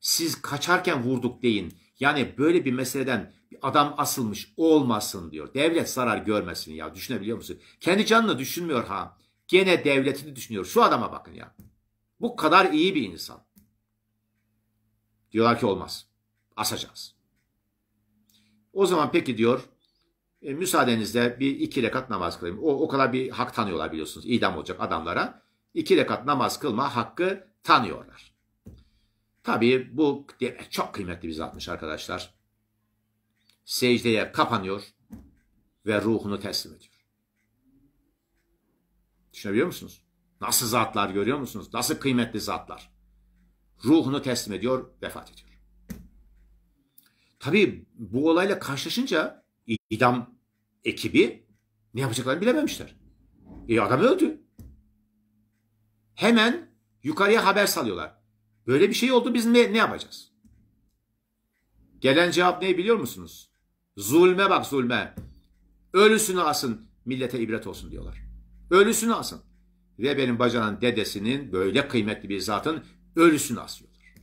Siz kaçarken vurduk deyin. Yani böyle bir meseleden bir adam asılmış olmasın diyor. Devlet zarar görmesin ya düşünebiliyor musun? Kendi canını düşünmüyor ha. Gene devletini düşünüyor. Şu adama bakın ya. Bu kadar iyi bir insan. Diyorlar ki olmaz. Asacağız. O zaman peki diyor e, müsaadenizle bir iki rekat namaz kılayım. O, o kadar bir hak tanıyorlar biliyorsunuz İdam olacak adamlara. İki rekat namaz kılma hakkı tanıyorlar. Tabii bu çok kıymetli bir zatmış arkadaşlar. Secdeye kapanıyor ve ruhunu teslim ediyor. Düşünebiliyor musunuz? Nasıl zatlar görüyor musunuz? Nasıl kıymetli zatlar? Ruhunu teslim ediyor, vefat ediyor. Tabii bu olayla karşılaşınca idam ekibi ne yapacaklarını bilememişler. E adam öldü. Hemen yukarıya haber salıyorlar. Böyle bir şey oldu biz ne, ne yapacağız? Gelen cevap ne biliyor musunuz? Zulme bak zulme. Ölüsünü asın millete ibret olsun diyorlar. Ölüsünü asın. Ve benim bacanın dedesinin böyle kıymetli bir zatın ölüsünü asıyorlar.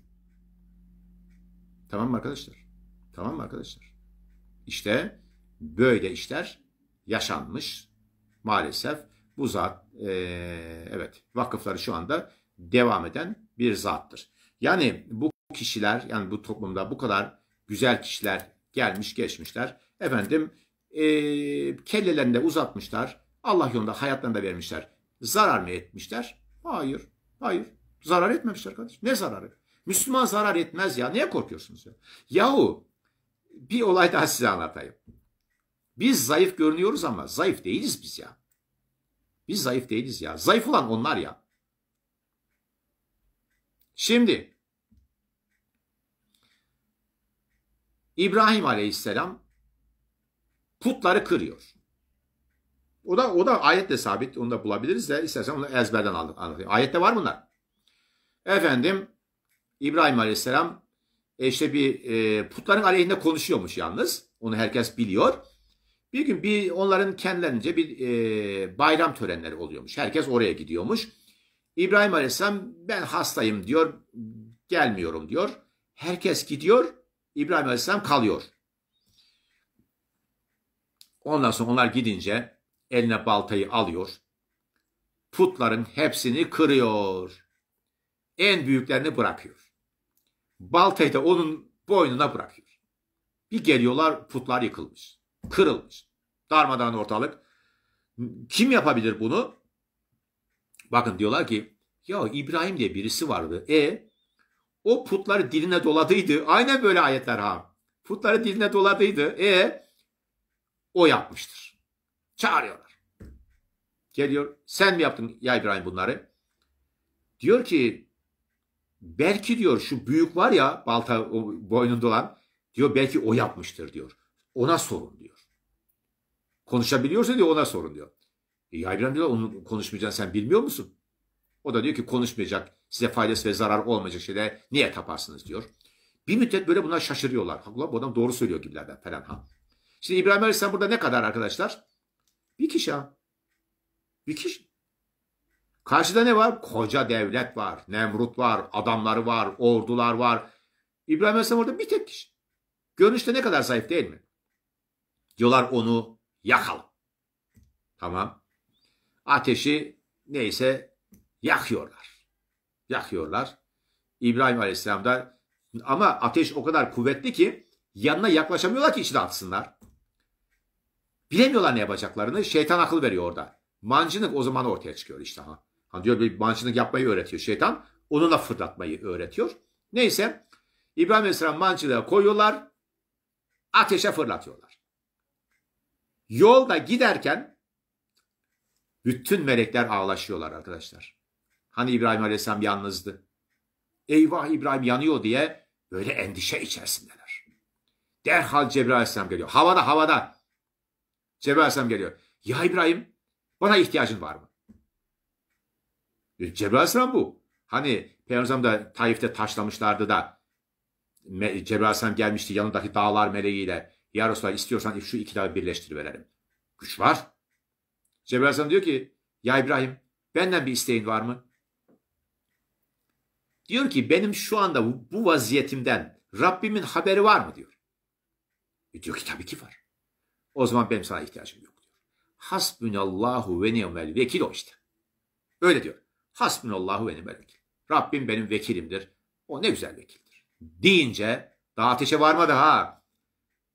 Tamam mı arkadaşlar? Tamam mı arkadaşlar? İşte böyle işler yaşanmış maalesef. Bu zat e, evet vakıfları şu anda devam eden bir zattır. Yani bu kişiler yani bu toplumda bu kadar güzel kişiler gelmiş geçmişler. Efendim e, kellelerini de uzatmışlar. Allah yolunda hayatlarını da vermişler. Zarar mı etmişler? Hayır. Hayır. Zarar etmemişler kardeşim. Ne zararı? Müslüman zarar etmez ya. Niye korkuyorsunuz ya? Yahu bir olay daha size anlatayım. Biz zayıf görünüyoruz ama zayıf değiliz biz ya. Biz zayıf değiliz ya. Zayıf olan onlar ya. Şimdi İbrahim Aleyhisselam putları kırıyor. O da o da ayetle sabit. Onu da bulabiliriz de istersen onu ezberden anlatayım. Ayette var bunlar. Efendim İbrahim Aleyhisselam e, işte bir e, putların aleyhinde konuşuyormuş yalnız. Onu herkes biliyor. Bir gün bir onların kendilerince bir e, bayram törenleri oluyormuş. Herkes oraya gidiyormuş. İbrahim Aleyhisselam ben hastayım diyor, gelmiyorum diyor. Herkes gidiyor, İbrahim Aleyhisselam kalıyor. Ondan sonra onlar gidince eline baltayı alıyor. Putların hepsini kırıyor. En büyüklerini bırakıyor. Baltayı da onun boynuna bırakıyor. Bir geliyorlar putlar yıkılmış. Kırılmış. Darmadan ortalık. Kim yapabilir bunu? Bakın diyorlar ki ya İbrahim diye birisi vardı. E o putları diline doladıydı. Aynen böyle ayetler ha. Putları diline doladıydı. E o yapmıştır. Çağırıyorlar. Geliyor. Sen mi yaptın ya İbrahim bunları? Diyor ki belki diyor şu büyük var ya balta o boynunda olan diyor belki o yapmıştır diyor. Ona sorun diyor. Konuşabiliyorsa diyor ona sorun diyor. E Yaylan diyor onu konuşmayacaksın sen bilmiyor musun? O da diyor ki konuşmayacak size faydası ve zarar olmayacak şeyler niye taparsınız diyor. Bir müddet böyle bunlar şaşırıyorlar. Ulan bu adam doğru söylüyor gibilerden falan. Ha. Şimdi İbrahim Aleyhisselam burada ne kadar arkadaşlar? Bir kişi ha. Bir kişi. Karşıda ne var? Koca devlet var. Nemrut var. Adamları var. Ordular var. İbrahim Aleyhisselam orada bir tek kişi. Görünüşte ne kadar zayıf değil mi? Diyorlar onu yakalım, Tamam ateşi neyse yakıyorlar. Yakıyorlar. İbrahim Aleyhisselam da ama ateş o kadar kuvvetli ki yanına yaklaşamıyorlar ki içine atsınlar. Bilemiyorlar ne yapacaklarını. Şeytan akıl veriyor orada. Mancınık o zaman ortaya çıkıyor işte. Ha. ha diyor bir mancınık yapmayı öğretiyor şeytan. Onunla fırlatmayı öğretiyor. Neyse İbrahim Aleyhisselam mancınığa koyuyorlar. Ateşe fırlatıyorlar. Yolda giderken bütün melekler ağlaşıyorlar arkadaşlar. Hani İbrahim Aleyhisselam yalnızdı. Eyvah İbrahim yanıyor diye böyle endişe içerisindeler. Derhal Cebrail Aleyhisselam geliyor. Havada havada. Cebrail Aleyhisselam geliyor. Ya İbrahim bana ihtiyacın var mı? E, Cebrail Aleyhisselam bu. Hani Peygamber da Taif'te taşlamışlardı da Cebrail Aleyhisselam gelmişti yanındaki dağlar meleğiyle. Ya Resulallah istiyorsan şu iki birleştir birleştiriverelim. Güç var. Cebrail Aleyhisselam diyor ki ya İbrahim benden bir isteğin var mı? Diyor ki benim şu anda bu vaziyetimden Rabbimin haberi var mı diyor. E diyor ki tabii ki var. O zaman benim sana ihtiyacım yok diyor. Hasbunallahu ve ni'mel vekil o işte. Öyle diyor. Hasbunallahu ve ni'mel vekil. Rabbim benim vekilimdir. O ne güzel vekildir. Deyince daha ateşe varmadı ha.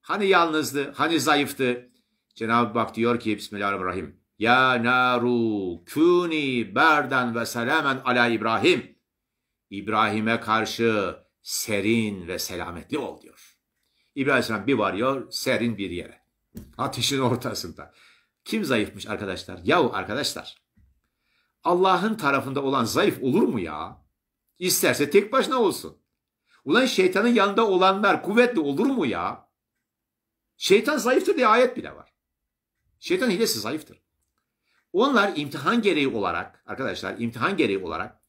Hani yalnızdı, hani zayıftı. Cenab-ı Hak diyor ki Bismillahirrahmanirrahim. Ya naru kuni berden ve selamen ala İbrahim. İbrahim'e karşı serin ve selametli ol diyor. İbrahim bir varıyor serin bir yere. Ateşin ortasında. Kim zayıfmış arkadaşlar? Yahu arkadaşlar. Allah'ın tarafında olan zayıf olur mu ya? İsterse tek başına olsun. Ulan şeytanın yanında olanlar kuvvetli olur mu ya? Şeytan zayıftır diye ayet bile var. Şeytan hilesi zayıftır. Onlar imtihan gereği olarak arkadaşlar imtihan gereği olarak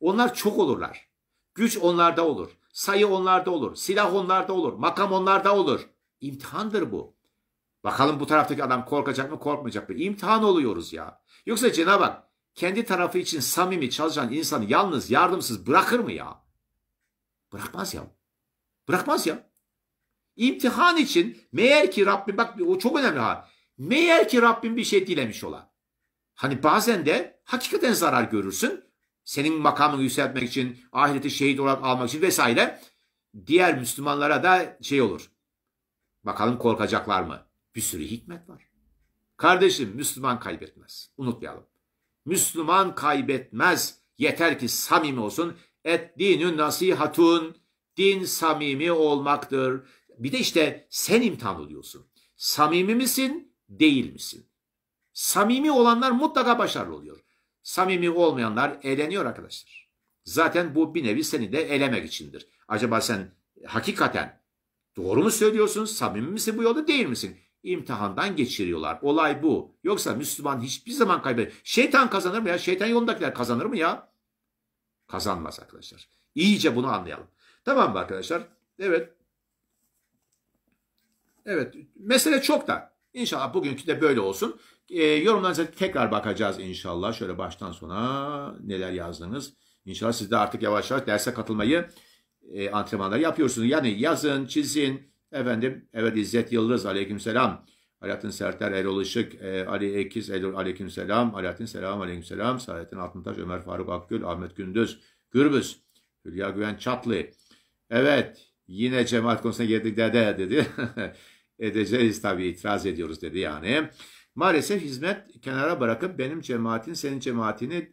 onlar çok olurlar. Güç onlarda olur. Sayı onlarda olur. Silah onlarda olur. Makam onlarda olur. İmtihandır bu. Bakalım bu taraftaki adam korkacak mı korkmayacak mı? İmtihan oluyoruz ya. Yoksa Cenab-ı Hak kendi tarafı için samimi çalışan insanı yalnız yardımsız bırakır mı ya? Bırakmaz ya. Bırakmaz ya. İmtihan için meğer ki Rabbim bak o çok önemli ha. Meğer ki Rabbim bir şey dilemiş ola. Hani bazen de hakikaten zarar görürsün. Senin makamını yükseltmek için, ahireti şehit olarak almak için vesaire. Diğer Müslümanlara da şey olur. Bakalım korkacaklar mı? Bir sürü hikmet var. Kardeşim Müslüman kaybetmez. Unutmayalım. Müslüman kaybetmez. Yeter ki samimi olsun. Et dinün nasihatun. Din samimi olmaktır. Bir de işte sen imtihan oluyorsun. Samimi misin, değil misin? Samimi olanlar mutlaka başarılı oluyor. Samimi olmayanlar eğleniyor arkadaşlar. Zaten bu bir nevi seni de elemek içindir. Acaba sen hakikaten doğru mu söylüyorsun, samimi misin bu yolda değil misin? İmtihandan geçiriyorlar. Olay bu. Yoksa Müslüman hiçbir zaman kaybeder. Şeytan kazanır mı ya? Şeytan yolundakiler kazanır mı ya? Kazanmaz arkadaşlar. İyice bunu anlayalım. Tamam mı arkadaşlar? Evet. Evet. Mesele çok da. İnşallah bugünkü de böyle olsun. E, yorumlarınıza tekrar bakacağız inşallah. Şöyle baştan sona neler yazdınız. İnşallah siz de artık yavaş yavaş derse katılmayı e, antrenmanları yapıyorsunuz. Yani yazın, çizin. Efendim, evet İzzet Yıldız aleykümselam. Alaaddin Sertler, Erol Işık, e, Ali Ekiz, Erol aleykümselam. Alaaddin Selam aleykümselam. Saadettin Altıntaş, Ömer Faruk Akgül, Ahmet Gündüz, Gürbüz, Hülya Güven Çatlı. Evet, yine cemaat konusuna girdik dede dedi. Edeceğiz tabii itiraz ediyoruz dedi yani. Maalesef hizmet kenara bırakıp benim cemaatin senin cemaatini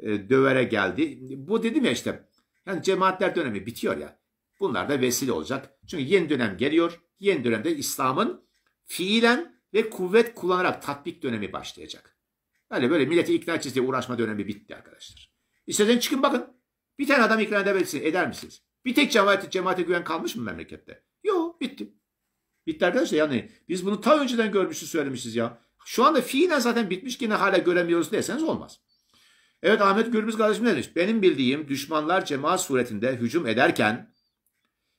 e, dövere geldi. Bu dedim ya işte yani cemaatler dönemi bitiyor ya. Bunlar da vesile olacak. Çünkü yeni dönem geliyor. Yeni dönemde İslam'ın fiilen ve kuvvet kullanarak tatbik dönemi başlayacak. Yani böyle milleti ikna edeceğiz uğraşma dönemi bitti arkadaşlar. İstersen çıkın bakın. Bir tane adam ikna edebilirsin. eder misiniz? Bir tek cemaate, cemaate güven kalmış mı memlekette? Yok bitti. Bitti arkadaşlar yani biz bunu ta önceden görmüşüz söylemişiz ya. Şu anda fiilen zaten bitmiş ki ne hala göremiyoruz derseniz olmaz. Evet Ahmet Gürbüz kardeşim demiş. Benim bildiğim düşmanlar cemaat suretinde hücum ederken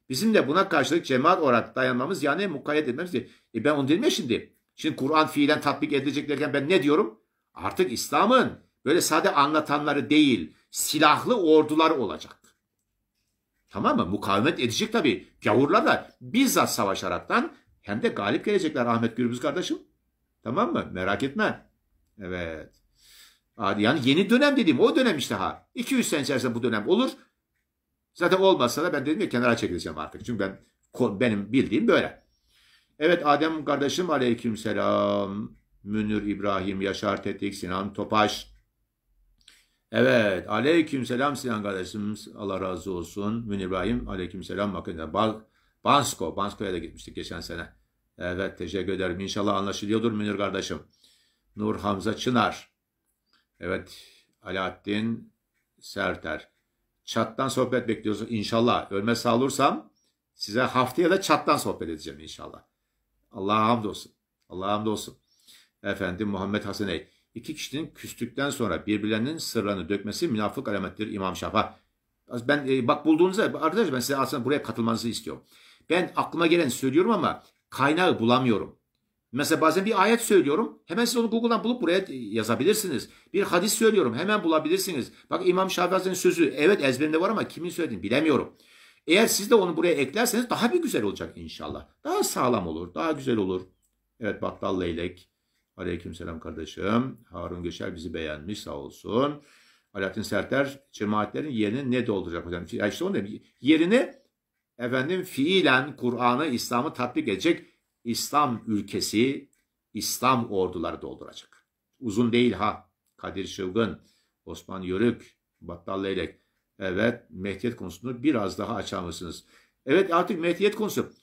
bizim de buna karşılık cemaat olarak dayanmamız yani mukayyet etmemiz diye. E ben onu dedim ya şimdi. Şimdi Kur'an fiilen tatbik edilecek derken ben ne diyorum? Artık İslam'ın böyle sade anlatanları değil silahlı ordular olacak. Tamam mı? Mukavemet edecek tabii. Gavurlar da bizzat savaşaraktan hem de galip gelecekler Ahmet Gürbüz kardeşim. Tamam mı? Merak etme. Evet. Adi yani yeni dönem dediğim o dönem işte ha. 200 sene içerisinde bu dönem olur. Zaten olmazsa da ben dedim ya kenara çekileceğim artık. Çünkü ben benim bildiğim böyle. Evet Adem kardeşim aleyküm selam. Münir İbrahim, Yaşar Tetik, Sinan Topaş. Evet aleyküm selam Sinan kardeşim. Allah razı olsun. Münir İbrahim aleyküm selam. Bansko, Bansko'ya da gitmiştik geçen sene. Evet teşekkür ederim. İnşallah anlaşılıyordur Münir kardeşim. Nur Hamza Çınar. Evet Alaaddin Serter. Çattan sohbet bekliyoruz İnşallah Ölme sağ olursam size haftaya da çattan sohbet edeceğim inşallah. Allah'a hamdolsun. Allah'a hamdolsun. Efendim Muhammed Hasaney. İki kişinin küstükten sonra birbirlerinin sırlarını dökmesi münafık alamettir İmam Şafa. Ben e, bak bulduğunuzda arkadaşlar ben size aslında buraya katılmanızı istiyorum. Ben aklıma gelen söylüyorum ama kaynağı bulamıyorum. Mesela bazen bir ayet söylüyorum. Hemen siz onu Google'dan bulup buraya yazabilirsiniz. Bir hadis söylüyorum. Hemen bulabilirsiniz. Bak İmam Şafii sözü evet ezberinde var ama kimin söylediğini bilemiyorum. Eğer siz de onu buraya eklerseniz daha bir güzel olacak inşallah. Daha sağlam olur. Daha güzel olur. Evet Battal Leylek. Aleykümselam kardeşim. Harun Göçer bizi beğenmiş sağ olsun. Alaaddin Sertler cemaatlerin yerini ne dolduracak hocam? Ya işte onu diyeyim. Yerini efendim fiilen Kur'an'ı, İslam'ı tatbik edecek İslam ülkesi, İslam orduları dolduracak. Uzun değil ha. Kadir Şılgın, Osman Yörük, Battal Leylek. Evet, mehdiyet konusunu biraz daha açar mısınız? Evet artık mehdiyet konusu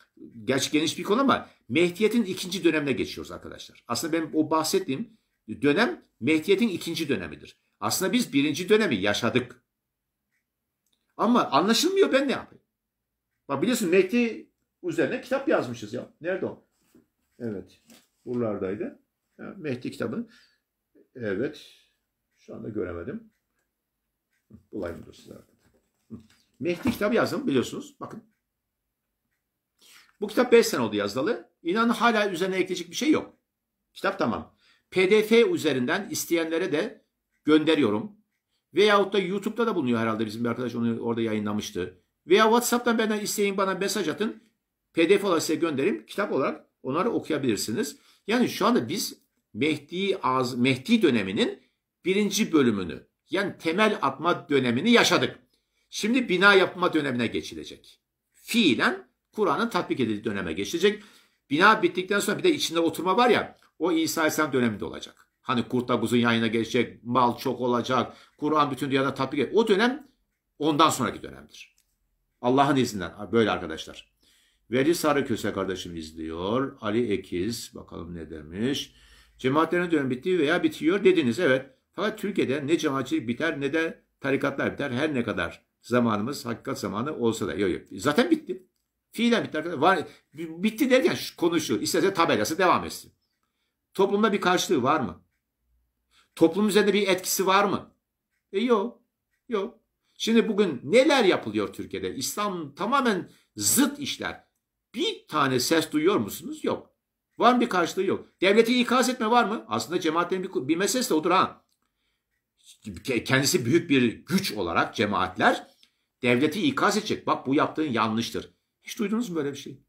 gerçi geniş bir konu ama mehdiyetin ikinci dönemine geçiyoruz arkadaşlar. Aslında ben o bahsettiğim dönem mehdiyetin ikinci dönemidir. Aslında biz birinci dönemi yaşadık. Ama anlaşılmıyor ben ne yapayım? Bak biliyorsun Mehdi üzerine kitap yazmışız ya. Nerede o? Evet. Buralardaydı. Mehdi kitabını. Evet. Şu anda göremedim. Bulayım dostlar. Mehdi kitabı yazdım biliyorsunuz. Bakın. Bu kitap 5 sene oldu yazılalı. İnanın hala üzerine ekleyecek bir şey yok. Kitap tamam. PDF üzerinden isteyenlere de gönderiyorum. Veyahut da YouTube'da da bulunuyor herhalde bizim bir arkadaş onu orada yayınlamıştı. Veya WhatsApp'tan benden isteyin bana mesaj atın. PDF olarak size göndereyim. Kitap olarak onları okuyabilirsiniz. Yani şu anda biz Mehdi, Az, Mehdi döneminin birinci bölümünü yani temel atma dönemini yaşadık. Şimdi bina yapma dönemine geçilecek. Fiilen Kur'an'ın tatbik edildiği döneme geçilecek. Bina bittikten sonra bir de içinde oturma var ya o İsa Aleyhisselam döneminde olacak. Hani kurtla kuzun yayına geçecek, mal çok olacak, Kur'an bütün dünyada tatbik edecek. O dönem ondan sonraki dönemdir. Allah'ın izinden böyle arkadaşlar. Veli Sarıköse kardeşim izliyor. Ali Ekiz bakalım ne demiş. Cemaatlerin dönemi bitti veya bitiyor dediniz evet. Fakat Türkiye'de ne cemaatçilik biter ne de tarikatlar biter. Her ne kadar zamanımız hakikat zamanı olsa da. Yok yok. Zaten bitti. Fiilen bitti arkadaşlar. Var, bitti derken konuşuyor. İsterse tabelası devam etsin. Toplumda bir karşılığı var mı? Toplum üzerinde bir etkisi var mı? E yok. Yok. Şimdi bugün neler yapılıyor Türkiye'de? İslam tamamen zıt işler. Bir tane ses duyuyor musunuz? Yok. Var mı bir karşılığı yok. Devleti ikaz etme var mı? Aslında cemaatlerin bir, bir meselesi de odur ha. Kendisi büyük bir güç olarak cemaatler devleti ikaz edecek. Bak bu yaptığın yanlıştır. Hiç duydunuz mu böyle bir şey?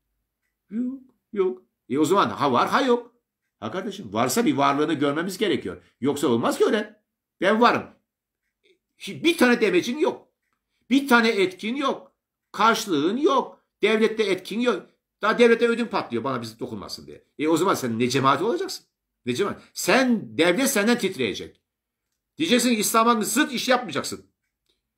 Yok. Yok. E o zaman ha var ha yok. Ha kardeşim varsa bir varlığını görmemiz gerekiyor. Yoksa olmaz ki öyle. Ben varım. Bir tane demecin yok. Bir tane etkin yok. Karşılığın yok. Devlette etkin yok. Daha devlete ödün patlıyor bana bizi dokunmasın diye. E o zaman sen ne cemaati olacaksın? Ne cemaat? Sen devlet senden titreyecek. Diyeceksin İslam'a zıt iş yapmayacaksın.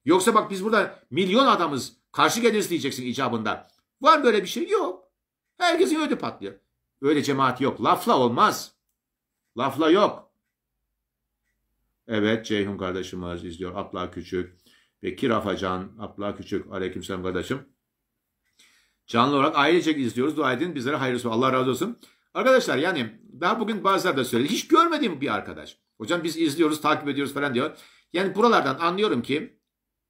Yoksa bak biz burada milyon adamız karşı geliriz diyeceksin icabında. Var mı böyle bir şey? Yok. Herkesin ödü patlıyor. Öyle cemaat yok. Lafla olmaz. Lafla yok. Evet Ceyhun kardeşimiz izliyor. Abla Küçük. Bekir Can, Abla Küçük. Aleykümselam kardeşim. Canlı olarak ailecek izliyoruz. Dua edin bizlere hayırlısı. Allah razı olsun. Arkadaşlar yani daha bugün bazıları da söyledi. Hiç görmediğim bir arkadaş. Hocam biz izliyoruz, takip ediyoruz falan diyor. Yani buralardan anlıyorum ki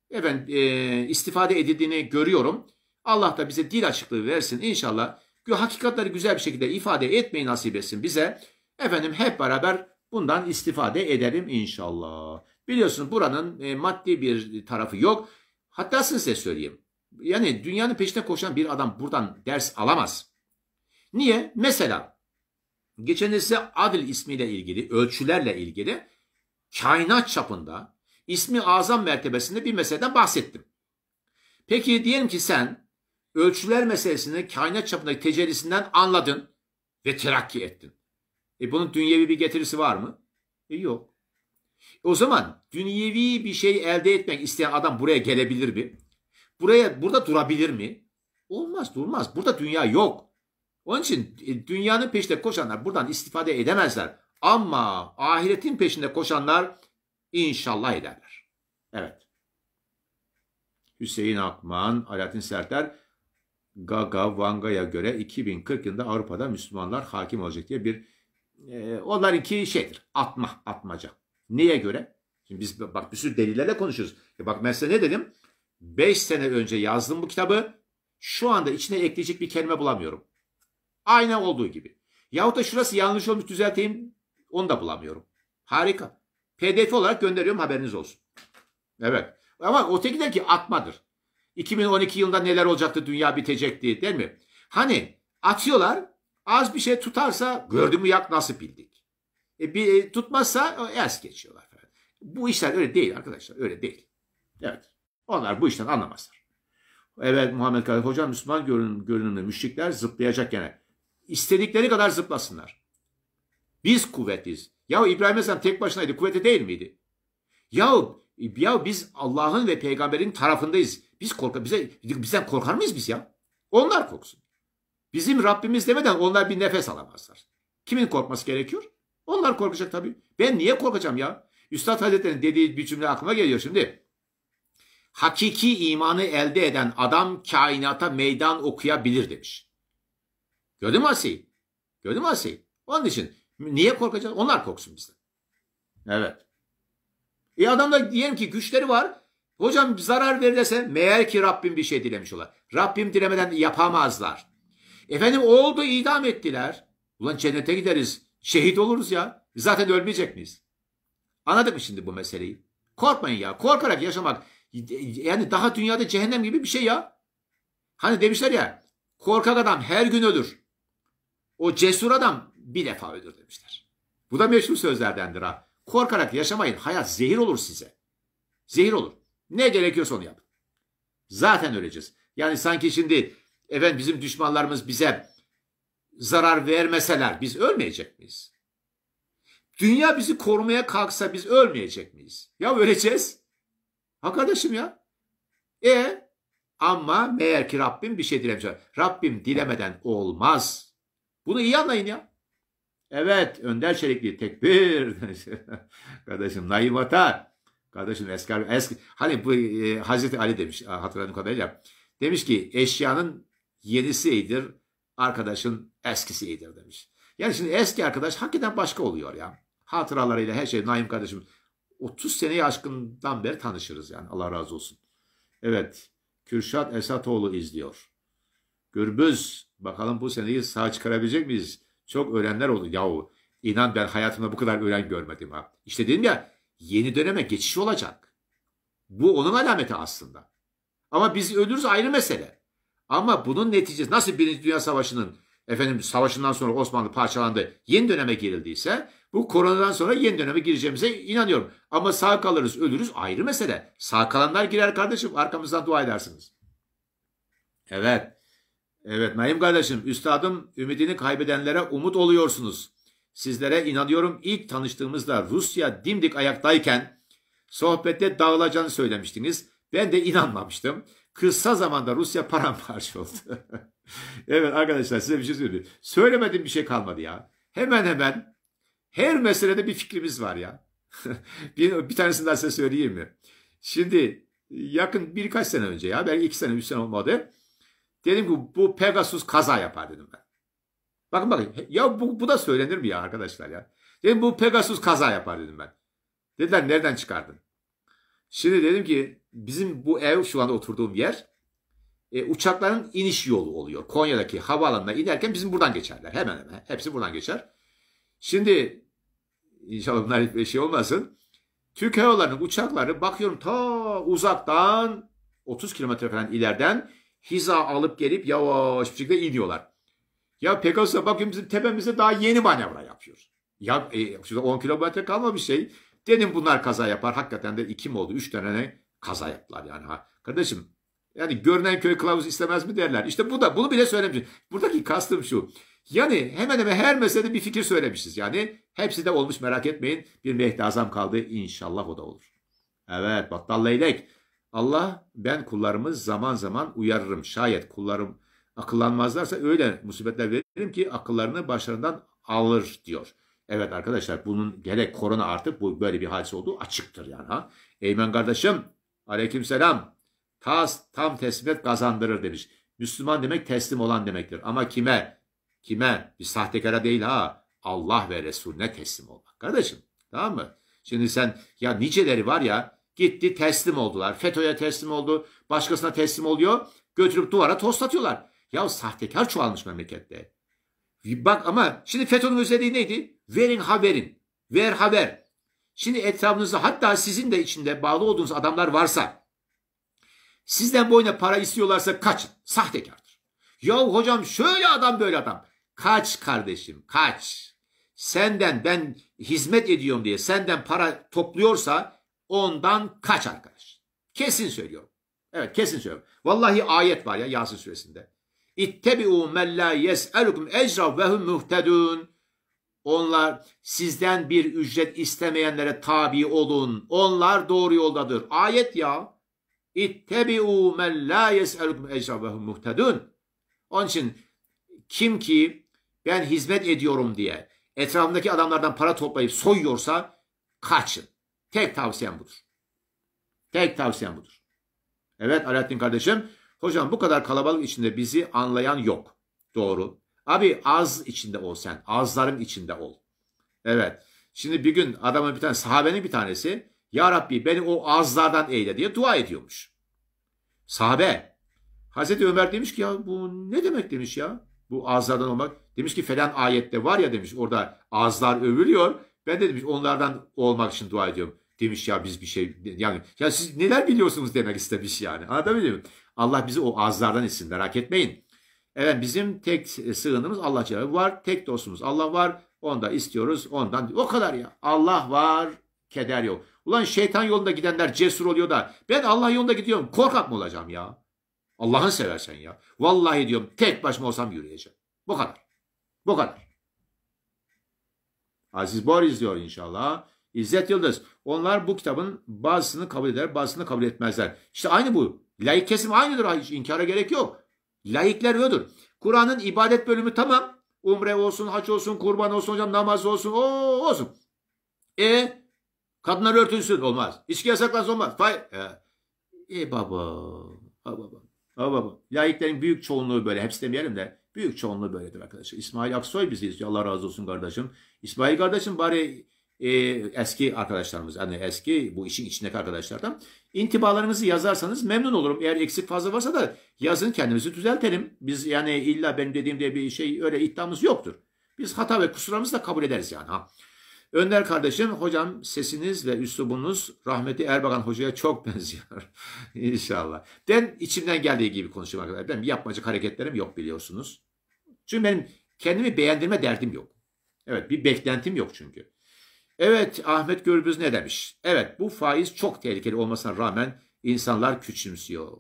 efendim e, istifade edildiğini görüyorum. Allah da bize dil açıklığı versin inşallah. Hakikatleri güzel bir şekilde ifade etmeyi nasip etsin bize. Efendim hep beraber Bundan istifade ederim inşallah. Biliyorsunuz buranın e, maddi bir tarafı yok. Hatta size söyleyeyim. Yani dünyanın peşine koşan bir adam buradan ders alamaz. Niye? Mesela geçen size adil ismiyle ilgili, ölçülerle ilgili kainat çapında ismi azam mertebesinde bir meseleden bahsettim. Peki diyelim ki sen ölçüler meselesini kainat çapındaki tecellisinden anladın ve terakki ettin. E bunun dünyevi bir getirisi var mı? E yok. O zaman dünyevi bir şey elde etmek isteyen adam buraya gelebilir mi? Buraya burada durabilir mi? Olmaz, durmaz. Burada dünya yok. Onun için e, dünyanın peşinde koşanlar buradan istifade edemezler. Ama ahiretin peşinde koşanlar inşallah ederler. Evet. Hüseyin Akman, Alaaddin Sertler Gaga Vanga'ya göre 2040 yılında Avrupa'da Müslümanlar hakim olacak diye bir e, ee, onlarınki şeydir. Atma, atmaca. Neye göre? Şimdi biz bak bir sürü delillerle konuşuyoruz. E bak ben size ne dedim? 5 sene önce yazdım bu kitabı. Şu anda içine ekleyecek bir kelime bulamıyorum. Aynen olduğu gibi. Yahut da şurası yanlış olmuş düzelteyim. Onu da bulamıyorum. Harika. PDF olarak gönderiyorum haberiniz olsun. Evet. Ama öteki der ki atmadır. 2012 yılında neler olacaktı dünya bitecekti değil mi? Hani atıyorlar Az bir şey tutarsa gördü mü yak nasıl bildik. E, bir, e, tutmazsa es geçiyorlar falan. Bu işler öyle değil arkadaşlar. Öyle değil. Evet. Onlar bu işten anlamazlar. Evet Muhammed Kadir Hocam Müslüman görünüm, görünümlü müşrikler zıplayacak gene. İstedikleri kadar zıplasınlar. Biz kuvvetiz. Ya İbrahim Aleyhisselam tek başınaydı. Kuvveti değil miydi? Yahu e, ya biz Allah'ın ve peygamberin tarafındayız. Biz korka bize bizden korkar mıyız biz ya? Onlar korksun. Bizim Rabbimiz demeden onlar bir nefes alamazlar. Kimin korkması gerekiyor? Onlar korkacak tabii. Ben niye korkacağım ya? Üstad Hazretleri'nin dediği bir cümle aklıma geliyor şimdi. Hakiki imanı elde eden adam kainata meydan okuyabilir demiş. Gördün mü Asi'yi? Gördün mü Asi'yi? Onun için niye korkacağız? Onlar korksun bizden. Evet. E adamda diyelim ki güçleri var. Hocam zarar verilirse meğer ki Rabbim bir şey dilemiş olar. Rabbim dilemeden yapamazlar. Efendim o oldu idam ettiler. Ulan cennete gideriz. Şehit oluruz ya. Zaten ölmeyecek miyiz? Anladık mı şimdi bu meseleyi? Korkmayın ya. Korkarak yaşamak yani daha dünyada cehennem gibi bir şey ya. Hani demişler ya korkak adam her gün ölür. O cesur adam bir defa ölür demişler. Bu da meşhur sözlerdendir ha. Korkarak yaşamayın. Hayat zehir olur size. Zehir olur. Ne gerekiyorsa onu yapın. Zaten öleceğiz. Yani sanki şimdi Efendim bizim düşmanlarımız bize zarar vermeseler biz ölmeyecek miyiz? Dünya bizi korumaya kalksa biz ölmeyecek miyiz? Ya öleceğiz. Ha kardeşim ya. E ama meğer ki Rabbim bir şey dilemiş. Rabbim dilemeden olmaz. Bunu iyi anlayın ya. Evet Önder Çelikli tekbir. kardeşim Naim Atar. Kardeşim eski, eski hani bu e, Hazreti Ali demiş e, hatırladığım kadarıyla. Demiş ki eşyanın yenisi iyidir, arkadaşın eskisi iyidir demiş. Yani şimdi eski arkadaş hakikaten başka oluyor ya. Hatıralarıyla her şey Naim kardeşim 30 seneyi aşkından beri tanışırız yani Allah razı olsun. Evet Kürşat Esatoğlu izliyor. Gürbüz bakalım bu seneyi sağ çıkarabilecek miyiz? Çok öğrenler oldu yahu. İnan ben hayatımda bu kadar öğren görmedim ha. İşte dedim ya yeni döneme geçiş olacak. Bu onun alameti aslında. Ama biz ölürüz ayrı mesele. Ama bunun neticesi nasıl Birinci Dünya Savaşı'nın efendim savaşından sonra Osmanlı parçalandı. Yeni döneme girildiyse bu koronadan sonra yeni döneme gireceğimize inanıyorum. Ama sağ kalırız ölürüz ayrı mesele. Sağ kalanlar girer kardeşim arkamızdan dua edersiniz. Evet. Evet Naim kardeşim üstadım ümidini kaybedenlere umut oluyorsunuz. Sizlere inanıyorum ilk tanıştığımızda Rusya dimdik ayaktayken sohbette dağılacağını söylemiştiniz. Ben de inanmamıştım. Kısa zamanda Rusya paramparça oldu. evet arkadaşlar size bir şey söyleyeyim. Söylemediğim bir şey kalmadı ya. Hemen hemen her meselede bir fikrimiz var ya. bir, bir tanesini daha size söyleyeyim mi? Şimdi yakın birkaç sene önce ya belki iki sene üç sene olmadı. Dedim ki bu Pegasus kaza yapar dedim ben. Bakın bakın ya bu, bu da söylenir mi ya arkadaşlar ya? Dedim bu Pegasus kaza yapar dedim ben. Dediler nereden çıkardın? Şimdi dedim ki bizim bu ev şu anda oturduğum yer e, uçakların iniş yolu oluyor. Konya'daki havaalanına inerken bizim buradan geçerler. Hemen hemen. Hepsi buradan geçer. Şimdi inşallah bunlar bir şey olmasın. Türk Hava uçakları bakıyorum ta uzaktan 30 kilometre falan ileriden hiza alıp gelip yavaş bir şekilde iniyorlar. Ya Pegasus'a bakıyorum bizim tepemizde daha yeni manevra yapıyor. Ya e, 10 kilometre bir şey. Dedim bunlar kaza yapar. Hakikaten de iki mi oldu? Üç tane kaza yaptılar yani. Ha, kardeşim yani görünen köy kılavuz istemez mi derler. İşte bu da bunu bile söylemiş. Buradaki kastım şu. Yani hemen hemen her meselede bir fikir söylemişiz. Yani hepsi de olmuş merak etmeyin. Bir mehdi azam kaldı. İnşallah o da olur. Evet battal leylek. Allah ben kullarımı zaman zaman uyarırım. Şayet kullarım akıllanmazlarsa öyle musibetler veririm ki akıllarını başlarından alır diyor. Evet arkadaşlar bunun gerek korona artık bu böyle bir hadise olduğu açıktır yani ha. Eymen kardeşim Aleykümselam. Tas tam teslimiyet kazandırır demiş. Müslüman demek teslim olan demektir. Ama kime? Kime? Bir sahtekara değil ha. Allah ve Resulüne teslim olmak. Kardeşim tamam mı? Şimdi sen ya niceleri var ya gitti teslim oldular. FETÖ'ye teslim oldu. Başkasına teslim oluyor. Götürüp duvara toslatıyorlar. Ya sahtekar çoğalmış memlekette. Bak ama şimdi FETÖ'nün özelliği neydi? Verin haberin. Ver haber. Şimdi etrafınızda hatta sizin de içinde bağlı olduğunuz adamlar varsa sizden bu para istiyorlarsa kaçın. Sahtekardır. Ya hocam şöyle adam böyle adam. Kaç kardeşim kaç. Senden ben hizmet ediyorum diye senden para topluyorsa ondan kaç arkadaş. Kesin söylüyorum. Evet kesin söylüyorum. Vallahi ayet var ya Yasin suresinde. İttebi'u men la yes'elukum ecra ve hum muhtedun. Onlar sizden bir ücret istemeyenlere tabi olun. Onlar doğru yoldadır. Ayet ya. İttebi'u men la yes'elukum ecra ve muhtedun. Onun için kim ki ben hizmet ediyorum diye etrafındaki adamlardan para toplayıp soyuyorsa kaçın. Tek tavsiyem budur. Tek tavsiyem budur. Evet Alaaddin kardeşim. Hocam bu kadar kalabalık içinde bizi anlayan yok. Doğru. Abi az içinde ol sen. Azların içinde ol. Evet. Şimdi bir gün adamın bir tane sahabenin bir tanesi Ya Rabbi beni o azlardan eyle diye dua ediyormuş. Sahabe. Hazreti Ömer demiş ki ya bu ne demek demiş ya. Bu azlardan olmak. Demiş ki falan ayette var ya demiş orada azlar övülüyor. Ben de demiş onlardan olmak için dua ediyorum. Demiş ya biz bir şey yani ya siz neler biliyorsunuz demek istemiş yani. Anladın mı? Allah bizi o azlardan etsin merak etmeyin. Evet bizim tek sığınımız Allah Celle var. Tek dostumuz Allah var. Onda istiyoruz ondan. O kadar ya. Allah var. Keder yok. Ulan şeytan yolunda gidenler cesur oluyor da ben Allah yolunda gidiyorum. Korkak mı olacağım ya? Allah'ını seversen ya. Vallahi diyorum tek başıma olsam yürüyeceğim. Bu kadar. Bu kadar. Aziz Boris diyor inşallah. İzzet Yıldız. Onlar bu kitabın bazısını kabul eder, bazısını kabul etmezler. İşte aynı bu. Laik kesim aynıdır. Hiç inkara gerek yok. Laikler odur. Kur'an'ın ibadet bölümü tamam. Umre olsun, haç olsun, kurban olsun hocam, namaz olsun, o olsun. E kadınlar örtünsün olmaz. İçki yasaklansın olmaz. Fay e, e baba, ha baba, ha baba. Laiklerin büyük çoğunluğu böyle. Hepsi demeyelim de büyük çoğunluğu böyledir arkadaşlar. İsmail Aksoy biziz. Allah razı olsun kardeşim. İsmail kardeşim bari e, eski arkadaşlarımız, yani eski bu işin içindeki arkadaşlardan intibalarınızı yazarsanız memnun olurum. Eğer eksik fazla varsa da yazın kendimizi düzeltelim. Biz yani illa benim dediğim diye bir şey öyle iddiamız yoktur. Biz hata ve kusurlarımızı da kabul ederiz yani. Ha. Önder kardeşim, hocam sesiniz ve üslubunuz rahmeti Erbakan hocaya çok benziyor. İnşallah. Ben içimden geldiği gibi konuşuyorum arkadaşlar. Benim yapmacık hareketlerim yok biliyorsunuz. Çünkü benim kendimi beğendirme derdim yok. Evet bir beklentim yok çünkü. Evet Ahmet Gürbüz ne demiş? Evet bu faiz çok tehlikeli olmasına rağmen insanlar küçümsüyor.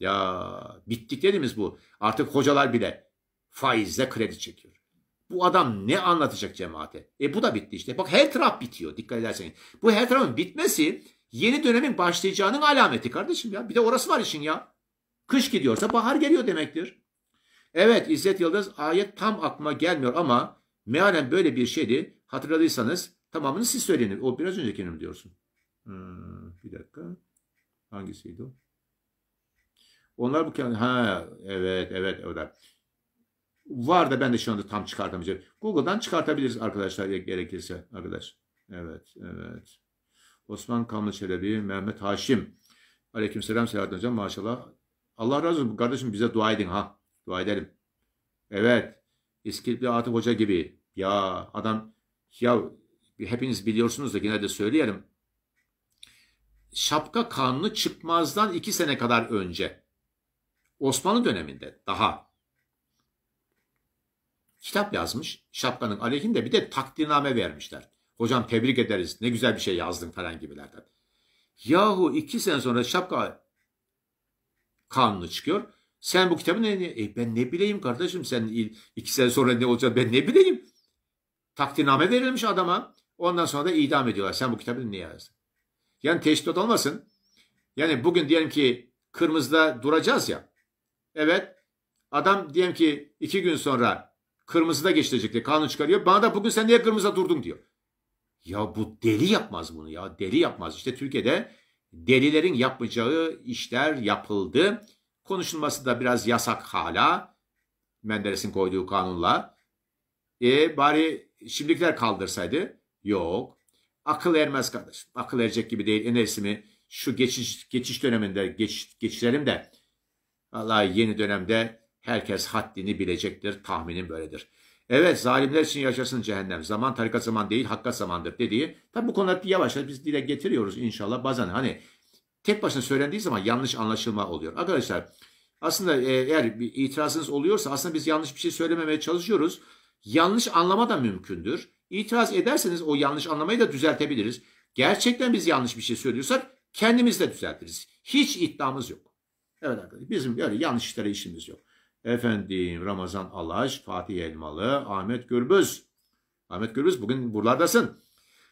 Ya bittiklerimiz bu. Artık hocalar bile faizle kredi çekiyor. Bu adam ne anlatacak cemaate? E bu da bitti işte. Bak her taraf bitiyor dikkat ederseniz. Bu her tarafın bitmesi yeni dönemin başlayacağının alameti kardeşim ya. Bir de orası var işin ya. Kış gidiyorsa bahar geliyor demektir. Evet İzzet Yıldız ayet tam aklıma gelmiyor ama mealen böyle bir şeydi. Hatırladıysanız Tamamını siz söyleyin. O biraz öncekini mi diyorsun? Hmm, bir dakika. Hangisiydi o? Onlar bu kendi... Ha evet evet öyle. Var da ben de şu anda tam çıkartamayacağım. Google'dan çıkartabiliriz arkadaşlar gerekirse arkadaş. Evet evet. Osman Kamlı Çelebi, Mehmet Haşim. selam Selahattin Hocam maşallah. Allah razı olsun kardeşim bize dua edin ha. Dua edelim. Evet. bir Atıf Hoca gibi. Ya adam ya hepiniz biliyorsunuz da yine de söyleyelim. Şapka kanunu çıkmazdan iki sene kadar önce. Osmanlı döneminde daha. Kitap yazmış şapkanın aleyhinde bir de takdirname vermişler. Hocam tebrik ederiz ne güzel bir şey yazdın falan gibilerden. Yahu iki sene sonra şapka kanunu çıkıyor. Sen bu kitabı ne? E ben ne bileyim kardeşim sen iki sene sonra ne olacak ben ne bileyim. Takdirname verilmiş adama. Ondan sonra da idam ediyorlar. Sen bu kitabı niye yazdın? Yani teşkilat olmasın. Yani bugün diyelim ki kırmızıda duracağız ya. Evet. Adam diyelim ki iki gün sonra kırmızıda geçirecekti. Kanun çıkarıyor. Bana da bugün sen niye kırmızıda durdun diyor. Ya bu deli yapmaz bunu ya. Deli yapmaz. İşte Türkiye'de delilerin yapmayacağı işler yapıldı. Konuşulması da biraz yasak hala. Menderes'in koyduğu kanunla. E bari şimdikiler kaldırsaydı Yok. Akıl ermez kardeşim. Akıl erecek gibi değil. Enerjimi şu geçiş geçiş döneminde geç, geçişlerimde Allah yeni dönemde herkes haddini bilecektir. Tahminim böyledir. Evet zalimler için yaşasın cehennem. Zaman tarikat zaman değil hakka zamandır dediği. Tabi bu konuda yavaş yavaş biz dile getiriyoruz inşallah. Bazen hani tek başına söylendiği zaman yanlış anlaşılma oluyor. Arkadaşlar aslında e, eğer bir itirazınız oluyorsa aslında biz yanlış bir şey söylememeye çalışıyoruz. Yanlış anlama da mümkündür. İtiraz ederseniz o yanlış anlamayı da düzeltebiliriz. Gerçekten biz yanlış bir şey söylüyorsak kendimiz de düzeltiriz. Hiç iddiamız yok. Evet arkadaşlar bizim böyle yanlış işimiz yok. Efendim Ramazan Alaş, Fatih Elmalı, Ahmet Gürbüz. Ahmet Gürbüz bugün buralardasın.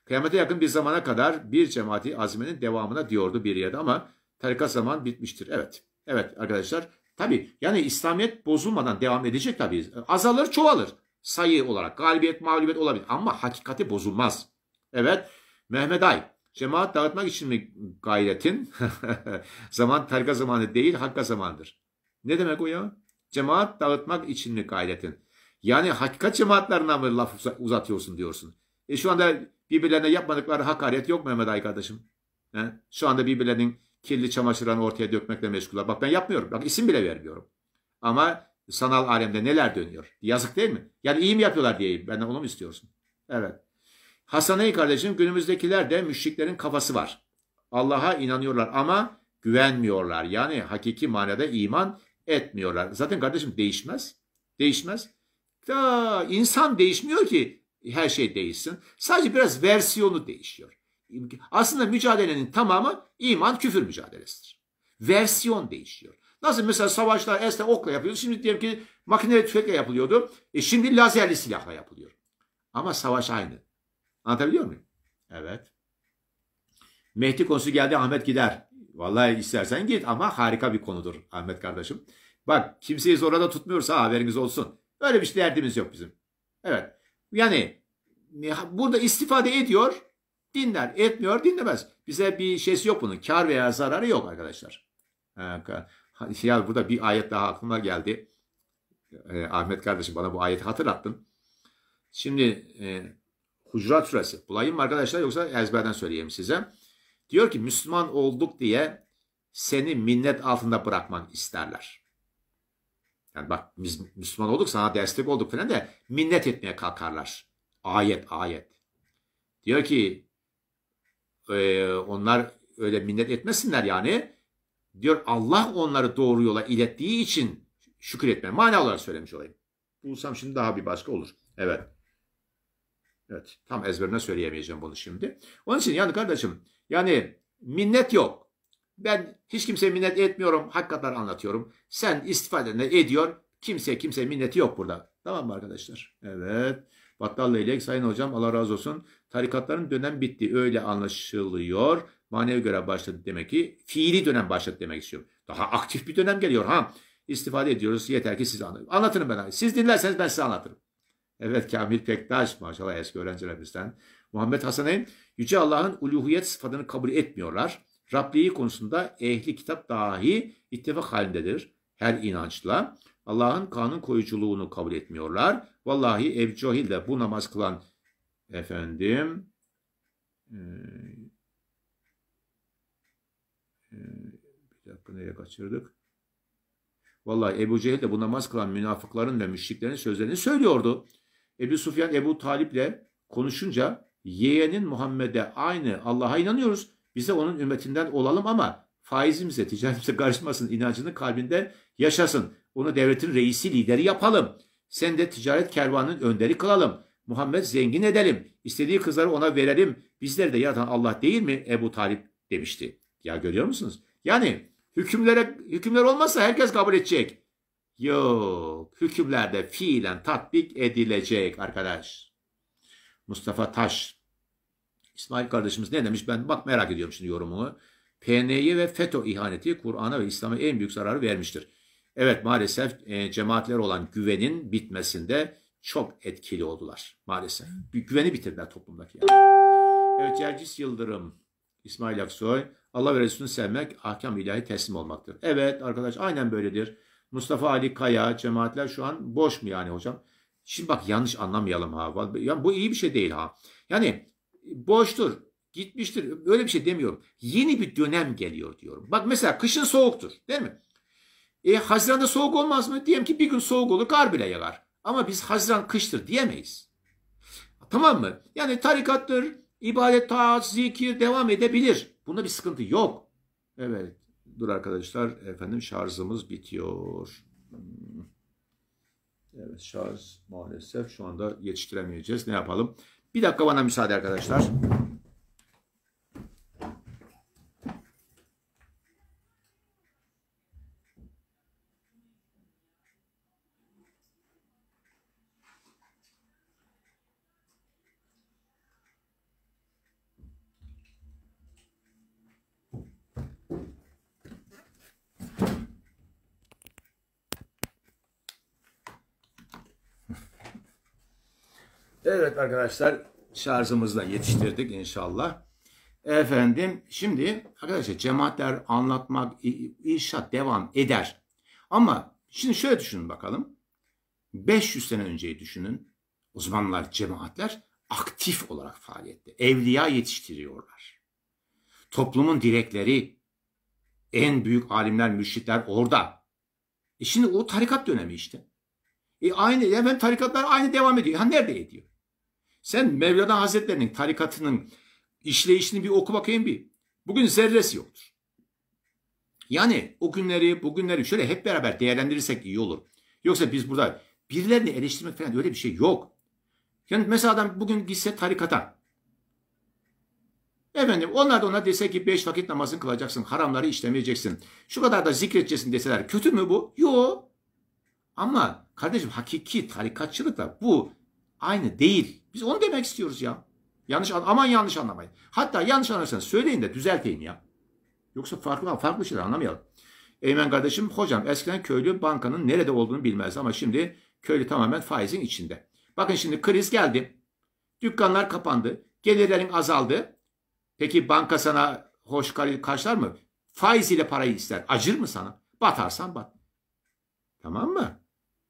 Kıyamete yakın bir zamana kadar bir cemaati azmenin devamına diyordu bir yerde ama tarikat zaman bitmiştir. Evet. Evet arkadaşlar. Tabii yani İslamiyet bozulmadan devam edecek tabii. Azalır çoğalır sayı olarak galibiyet mağlubiyet olabilir ama hakikati bozulmaz. Evet Mehmet Ay cemaat dağıtmak için mi gayretin? Zaman tarika zamanı değil hakka zamandır. Ne demek o ya? Cemaat dağıtmak için mi gayretin? Yani hakikat cemaatlerine mi laf uzatıyorsun diyorsun. E şu anda birbirlerine yapmadıkları hakaret yok Mehmet Ay kardeşim. He? Şu anda birbirlerinin kirli çamaşırlarını ortaya dökmekle meşguller. Bak ben yapmıyorum. Bak isim bile vermiyorum. Ama sanal alemde neler dönüyor. Yazık değil mi? Yani iyi mi yapıyorlar diyeyim. Benden onu mu istiyorsun? Evet. Hasaney kardeşim günümüzdekiler de müşriklerin kafası var. Allah'a inanıyorlar ama güvenmiyorlar. Yani hakiki manada iman etmiyorlar. Zaten kardeşim değişmez. Değişmez. Da insan değişmiyor ki her şey değişsin. Sadece biraz versiyonu değişiyor. Aslında mücadelenin tamamı iman küfür mücadelesidir. Versiyon değişiyor. Nasıl mesela savaşlar esta okla yapıyordu. Şimdi diyelim ki makineli tüfekle yapılıyordu. E şimdi lazerli silahla yapılıyor. Ama savaş aynı. Anlatabiliyor muyum? Evet. Mehdi konusu geldi Ahmet gider. Vallahi istersen git ama harika bir konudur Ahmet kardeşim. Bak kimseyi zora da tutmuyorsa haberiniz olsun. Öyle bir şey derdimiz yok bizim. Evet. Yani e, burada istifade ediyor dinler. Etmiyor dinlemez. Bize bir şeysi yok bunun. Kar veya zararı yok arkadaşlar. Şey, ya burada bir ayet daha aklıma geldi. E, Ahmet kardeşim bana bu ayeti hatırlattın. Şimdi e, Hucurat Suresi. Bulayım mı arkadaşlar yoksa ezberden söyleyeyim size. Diyor ki Müslüman olduk diye seni minnet altında bırakman isterler. Yani bak biz Müslüman olduk sana destek olduk falan de minnet etmeye kalkarlar. Ayet ayet. Diyor ki e, onlar öyle minnet etmesinler yani diyor Allah onları doğru yola ilettiği için şükür etme. Mana olarak söylemiş olayım. Bulsam şimdi daha bir başka olur. Evet. Evet. Tam ezberine söyleyemeyeceğim bunu şimdi. Onun için yani kardeşim yani minnet yok. Ben hiç kimseye minnet etmiyorum. Hakikatler anlatıyorum. Sen istifadeni ediyor. Kimse kimse minneti yok burada. Tamam mı arkadaşlar? Evet. Battal Leylek Sayın Hocam Allah razı olsun. Tarikatların dönem bitti. Öyle anlaşılıyor manevi görev başladı demek ki fiili dönem başladı demek istiyorum. Daha aktif bir dönem geliyor ha. İstifade ediyoruz yeter ki siz anlayın. Anlatırım ben. Siz dinlerseniz ben size anlatırım. Evet Kamil Pektaş maşallah eski öğrencilerimizden. Muhammed Hasan'ın Yüce Allah'ın uluhiyet sıfatını kabul etmiyorlar. Rabliği konusunda ehli kitap dahi ittifak halindedir her inançla. Allah'ın kanun koyuculuğunu kabul etmiyorlar. Vallahi ev cahil de bu namaz kılan efendim diye kaçırdık. Vallahi Ebu Cehil de bu namaz kılan münafıkların ve müşriklerin sözlerini söylüyordu. Ebu Sufyan Ebu Talip'le konuşunca yeğenin Muhammed'e aynı Allah'a inanıyoruz. Bize onun ümmetinden olalım ama faizimize, ticaretimize karışmasın, inancını kalbinde yaşasın. Onu devletin reisi, lideri yapalım. Sen de ticaret kervanının önderi kılalım. Muhammed zengin edelim. İstediği kızları ona verelim. Bizleri de yaratan Allah değil mi Ebu Talip demişti. Ya görüyor musunuz? Yani Hükümlere, hükümler olmazsa herkes kabul edecek. Yok. Hükümlerde fiilen tatbik edilecek arkadaş. Mustafa Taş. İsmail kardeşimiz ne demiş? Ben bak merak ediyorum şimdi yorumunu. PNY ve FETÖ ihaneti Kur'an'a ve İslam'a en büyük zararı vermiştir. Evet maalesef e, cemaatler olan güvenin bitmesinde çok etkili oldular maalesef. Güveni bitirdiler toplumdaki yani. Evet Cercis Yıldırım, İsmail Aksoy, Allah ve Resulünü sevmek ahkam ilahi teslim olmaktır. Evet arkadaş aynen böyledir. Mustafa Ali Kaya, cemaatler şu an boş mu yani hocam? Şimdi bak yanlış anlamayalım ha. Yani bu iyi bir şey değil ha. Yani boştur, gitmiştir. Öyle bir şey demiyorum. Yeni bir dönem geliyor diyorum. Bak mesela kışın soğuktur değil mi? E, Haziran'da soğuk olmaz mı? Diyelim ki bir gün soğuk olur, kar bile yağar. Ama biz Haziran kıştır diyemeyiz. Tamam mı? Yani tarikattır, ibadet, taat, zikir devam edebilir. Bunda bir sıkıntı yok. Evet. Dur arkadaşlar. Efendim şarjımız bitiyor. Hmm. Evet şarj maalesef şu anda yetiştiremeyeceğiz. Ne yapalım? Bir dakika bana müsaade arkadaşlar. Evet arkadaşlar şarjımızla yetiştirdik inşallah. Efendim şimdi arkadaşlar cemaatler anlatmak, inşaat devam eder. Ama şimdi şöyle düşünün bakalım. 500 sene önceyi düşünün. Uzmanlar, cemaatler aktif olarak faaliyette. Evliya yetiştiriyorlar. Toplumun direkleri, en büyük alimler, mürşitler orada. E şimdi o tarikat dönemi işte. E aynı, hemen tarikatlar aynı devam ediyor. Ha nerede ediyor? Sen Mevlana Hazretlerinin tarikatının işleyişini bir oku bakayım bir. Bugün zerresi yoktur. Yani o günleri, bugünleri şöyle hep beraber değerlendirirsek iyi olur. Yoksa biz burada birilerini eleştirmek falan öyle bir şey yok. Yani mesela adam bugün gitse tarikata. Efendim onlar da ona dese ki beş vakit namazını kılacaksın, haramları işlemeyeceksin. Şu kadar da zikredeceksin deseler kötü mü bu? Yok. Ama kardeşim hakiki tarikatçılıkla bu aynı değil. Biz onu demek istiyoruz ya. Yanlış aman yanlış anlamayın. Hatta yanlış anlarsanız söyleyin de düzelteyim ya. Yoksa farklı farklı şeyler anlamayalım. Eymen kardeşim hocam eskiden köylü bankanın nerede olduğunu bilmezdi ama şimdi köylü tamamen faizin içinde. Bakın şimdi kriz geldi. Dükkanlar kapandı. Gelirlerin azaldı. Peki banka sana hoş karşılar mı? Faiz ile parayı ister. Acır mı sana? Batarsan bat. Tamam mı?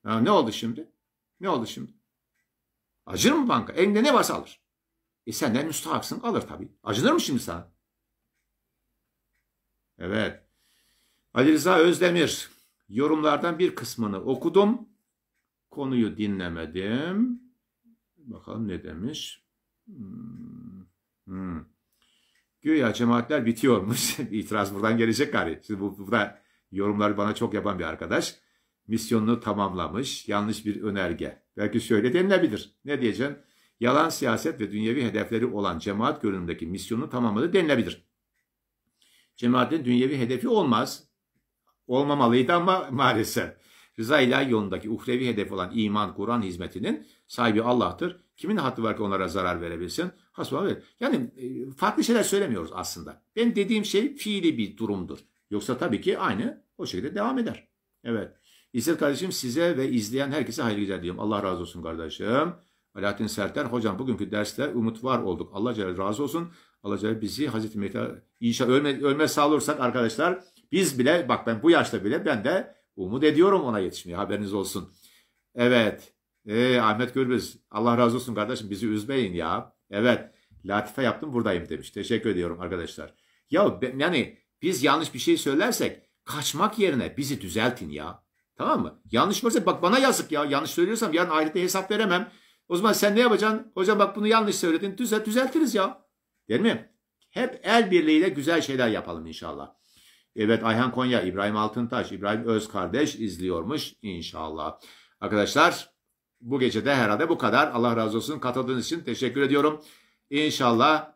Ha, ne oldu şimdi? Ne oldu şimdi? Acır mı banka? Elinde ne varsa alır. E sen de müstahaksın alır tabii. Acınır mı şimdi sana? Evet. Ali Rıza Özdemir. Yorumlardan bir kısmını okudum. Konuyu dinlemedim. Bakalım ne demiş. Hmm. Hmm. Güya cemaatler bitiyormuş. İtiraz buradan gelecek gari. Şimdi bu, burada yorumları bana çok yapan bir arkadaş. Misyonunu tamamlamış. Yanlış bir önerge. Belki şöyle denilebilir. Ne diyeceksin? Yalan siyaset ve dünyevi hedefleri olan cemaat görünümündeki misyonu tamamladı denilebilir. Cemaatin dünyevi hedefi olmaz. Olmamalıydı ama maalesef. Rıza ilahi yolundaki uhrevi hedef olan iman, Kur'an hizmetinin sahibi Allah'tır. Kimin hattı var ki onlara zarar verebilsin? Hasbala Yani e, farklı şeyler söylemiyoruz aslında. Ben dediğim şey fiili bir durumdur. Yoksa tabii ki aynı o şekilde devam eder. Evet. İzzet kardeşim size ve izleyen herkese hayırlı geceler diyorum. Allah razı olsun kardeşim. Alaaddin Sertler, hocam bugünkü derste umut var olduk. Allah Celle razı olsun. Allah Celle bizi Hazreti Mehdi inşa ölme, ölme sağlıyorsak arkadaşlar biz bile bak ben bu yaşta bile ben de umut ediyorum ona yetişmeye haberiniz olsun. Evet. Ee, Ahmet Gürbüz Allah razı olsun kardeşim bizi üzmeyin ya. Evet. Latife yaptım buradayım demiş. Teşekkür ediyorum arkadaşlar. Ya ben, yani biz yanlış bir şey söylersek kaçmak yerine bizi düzeltin ya. Tamam mı? Yanlış görse bak bana yazık ya. Yanlış söylüyorsam yarın ahirette hesap veremem. O zaman sen ne yapacaksın? Hocam bak bunu yanlış söyledin. Düzelt, düzeltiriz ya. Değil mi? Hep el birliğiyle güzel şeyler yapalım inşallah. Evet Ayhan Konya, İbrahim Altıntaş, İbrahim Öz kardeş izliyormuş inşallah. Arkadaşlar bu gece de herhalde bu kadar. Allah razı olsun katıldığınız için teşekkür ediyorum. İnşallah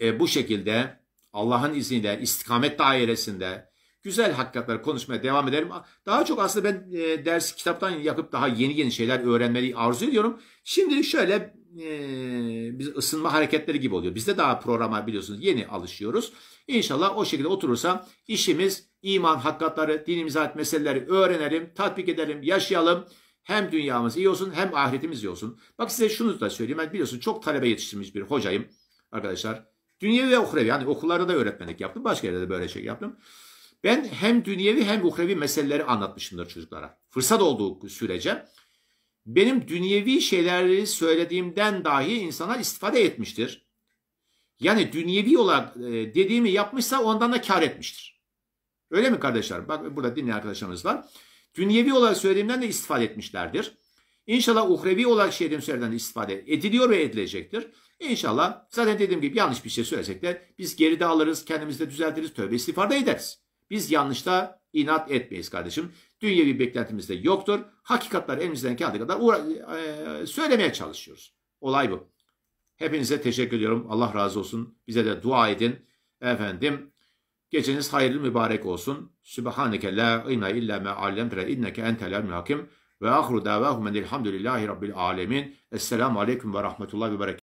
e, bu şekilde Allah'ın izniyle istikamet dairesinde güzel hakikatler konuşmaya devam ederim. Daha çok aslında ben e, dersi kitaptan yakıp daha yeni yeni şeyler öğrenmeyi arzu ediyorum. Şimdi şöyle e, biz ısınma hareketleri gibi oluyor. Biz de daha programa biliyorsunuz yeni alışıyoruz. İnşallah o şekilde oturursam işimiz iman hakikatları, dinimize ait meseleleri öğrenelim, tatbik edelim, yaşayalım. Hem dünyamız iyi olsun hem ahiretimiz iyi olsun. Bak size şunu da söyleyeyim. Ben biliyorsun çok talebe yetiştirmiş bir hocayım arkadaşlar. Dünya ve okrevi yani okullarda da öğretmenlik yaptım. Başka yerde de böyle şey yaptım. Ben hem dünyevi hem uhrevi meseleleri anlatmışımdır çocuklara. Fırsat olduğu sürece benim dünyevi şeyleri söylediğimden dahi insanlar istifade etmiştir. Yani dünyevi olarak e, dediğimi yapmışsa ondan da kar etmiştir. Öyle mi kardeşler? Bak burada dinleyen arkadaşlarımız var. Dünyevi olarak söylediğimden de istifade etmişlerdir. İnşallah uhrevi olarak şeyden söylediğimden istifade ediliyor ve edilecektir. İnşallah zaten dediğim gibi yanlış bir şey söylesek de biz geride alırız, kendimizi de düzeltiriz, tövbe istifade ederiz. Biz yanlışta inat etmeyiz kardeşim. Dünyevi beklentimiz de yoktur. Hakikatler elimizden geldiği kadar uğra- e- söylemeye çalışıyoruz. Olay bu. Hepinize teşekkür ediyorum. Allah razı olsun. Bize de dua edin. Efendim geceniz hayırlı mübarek olsun. Sübhaneke la ilme illa me allemtene inneke entel hakim. Ve ahru davahum enilhamdülillahi rabbil alemin. Esselamu aleyküm ve rahmetullahi ve berekatuhu.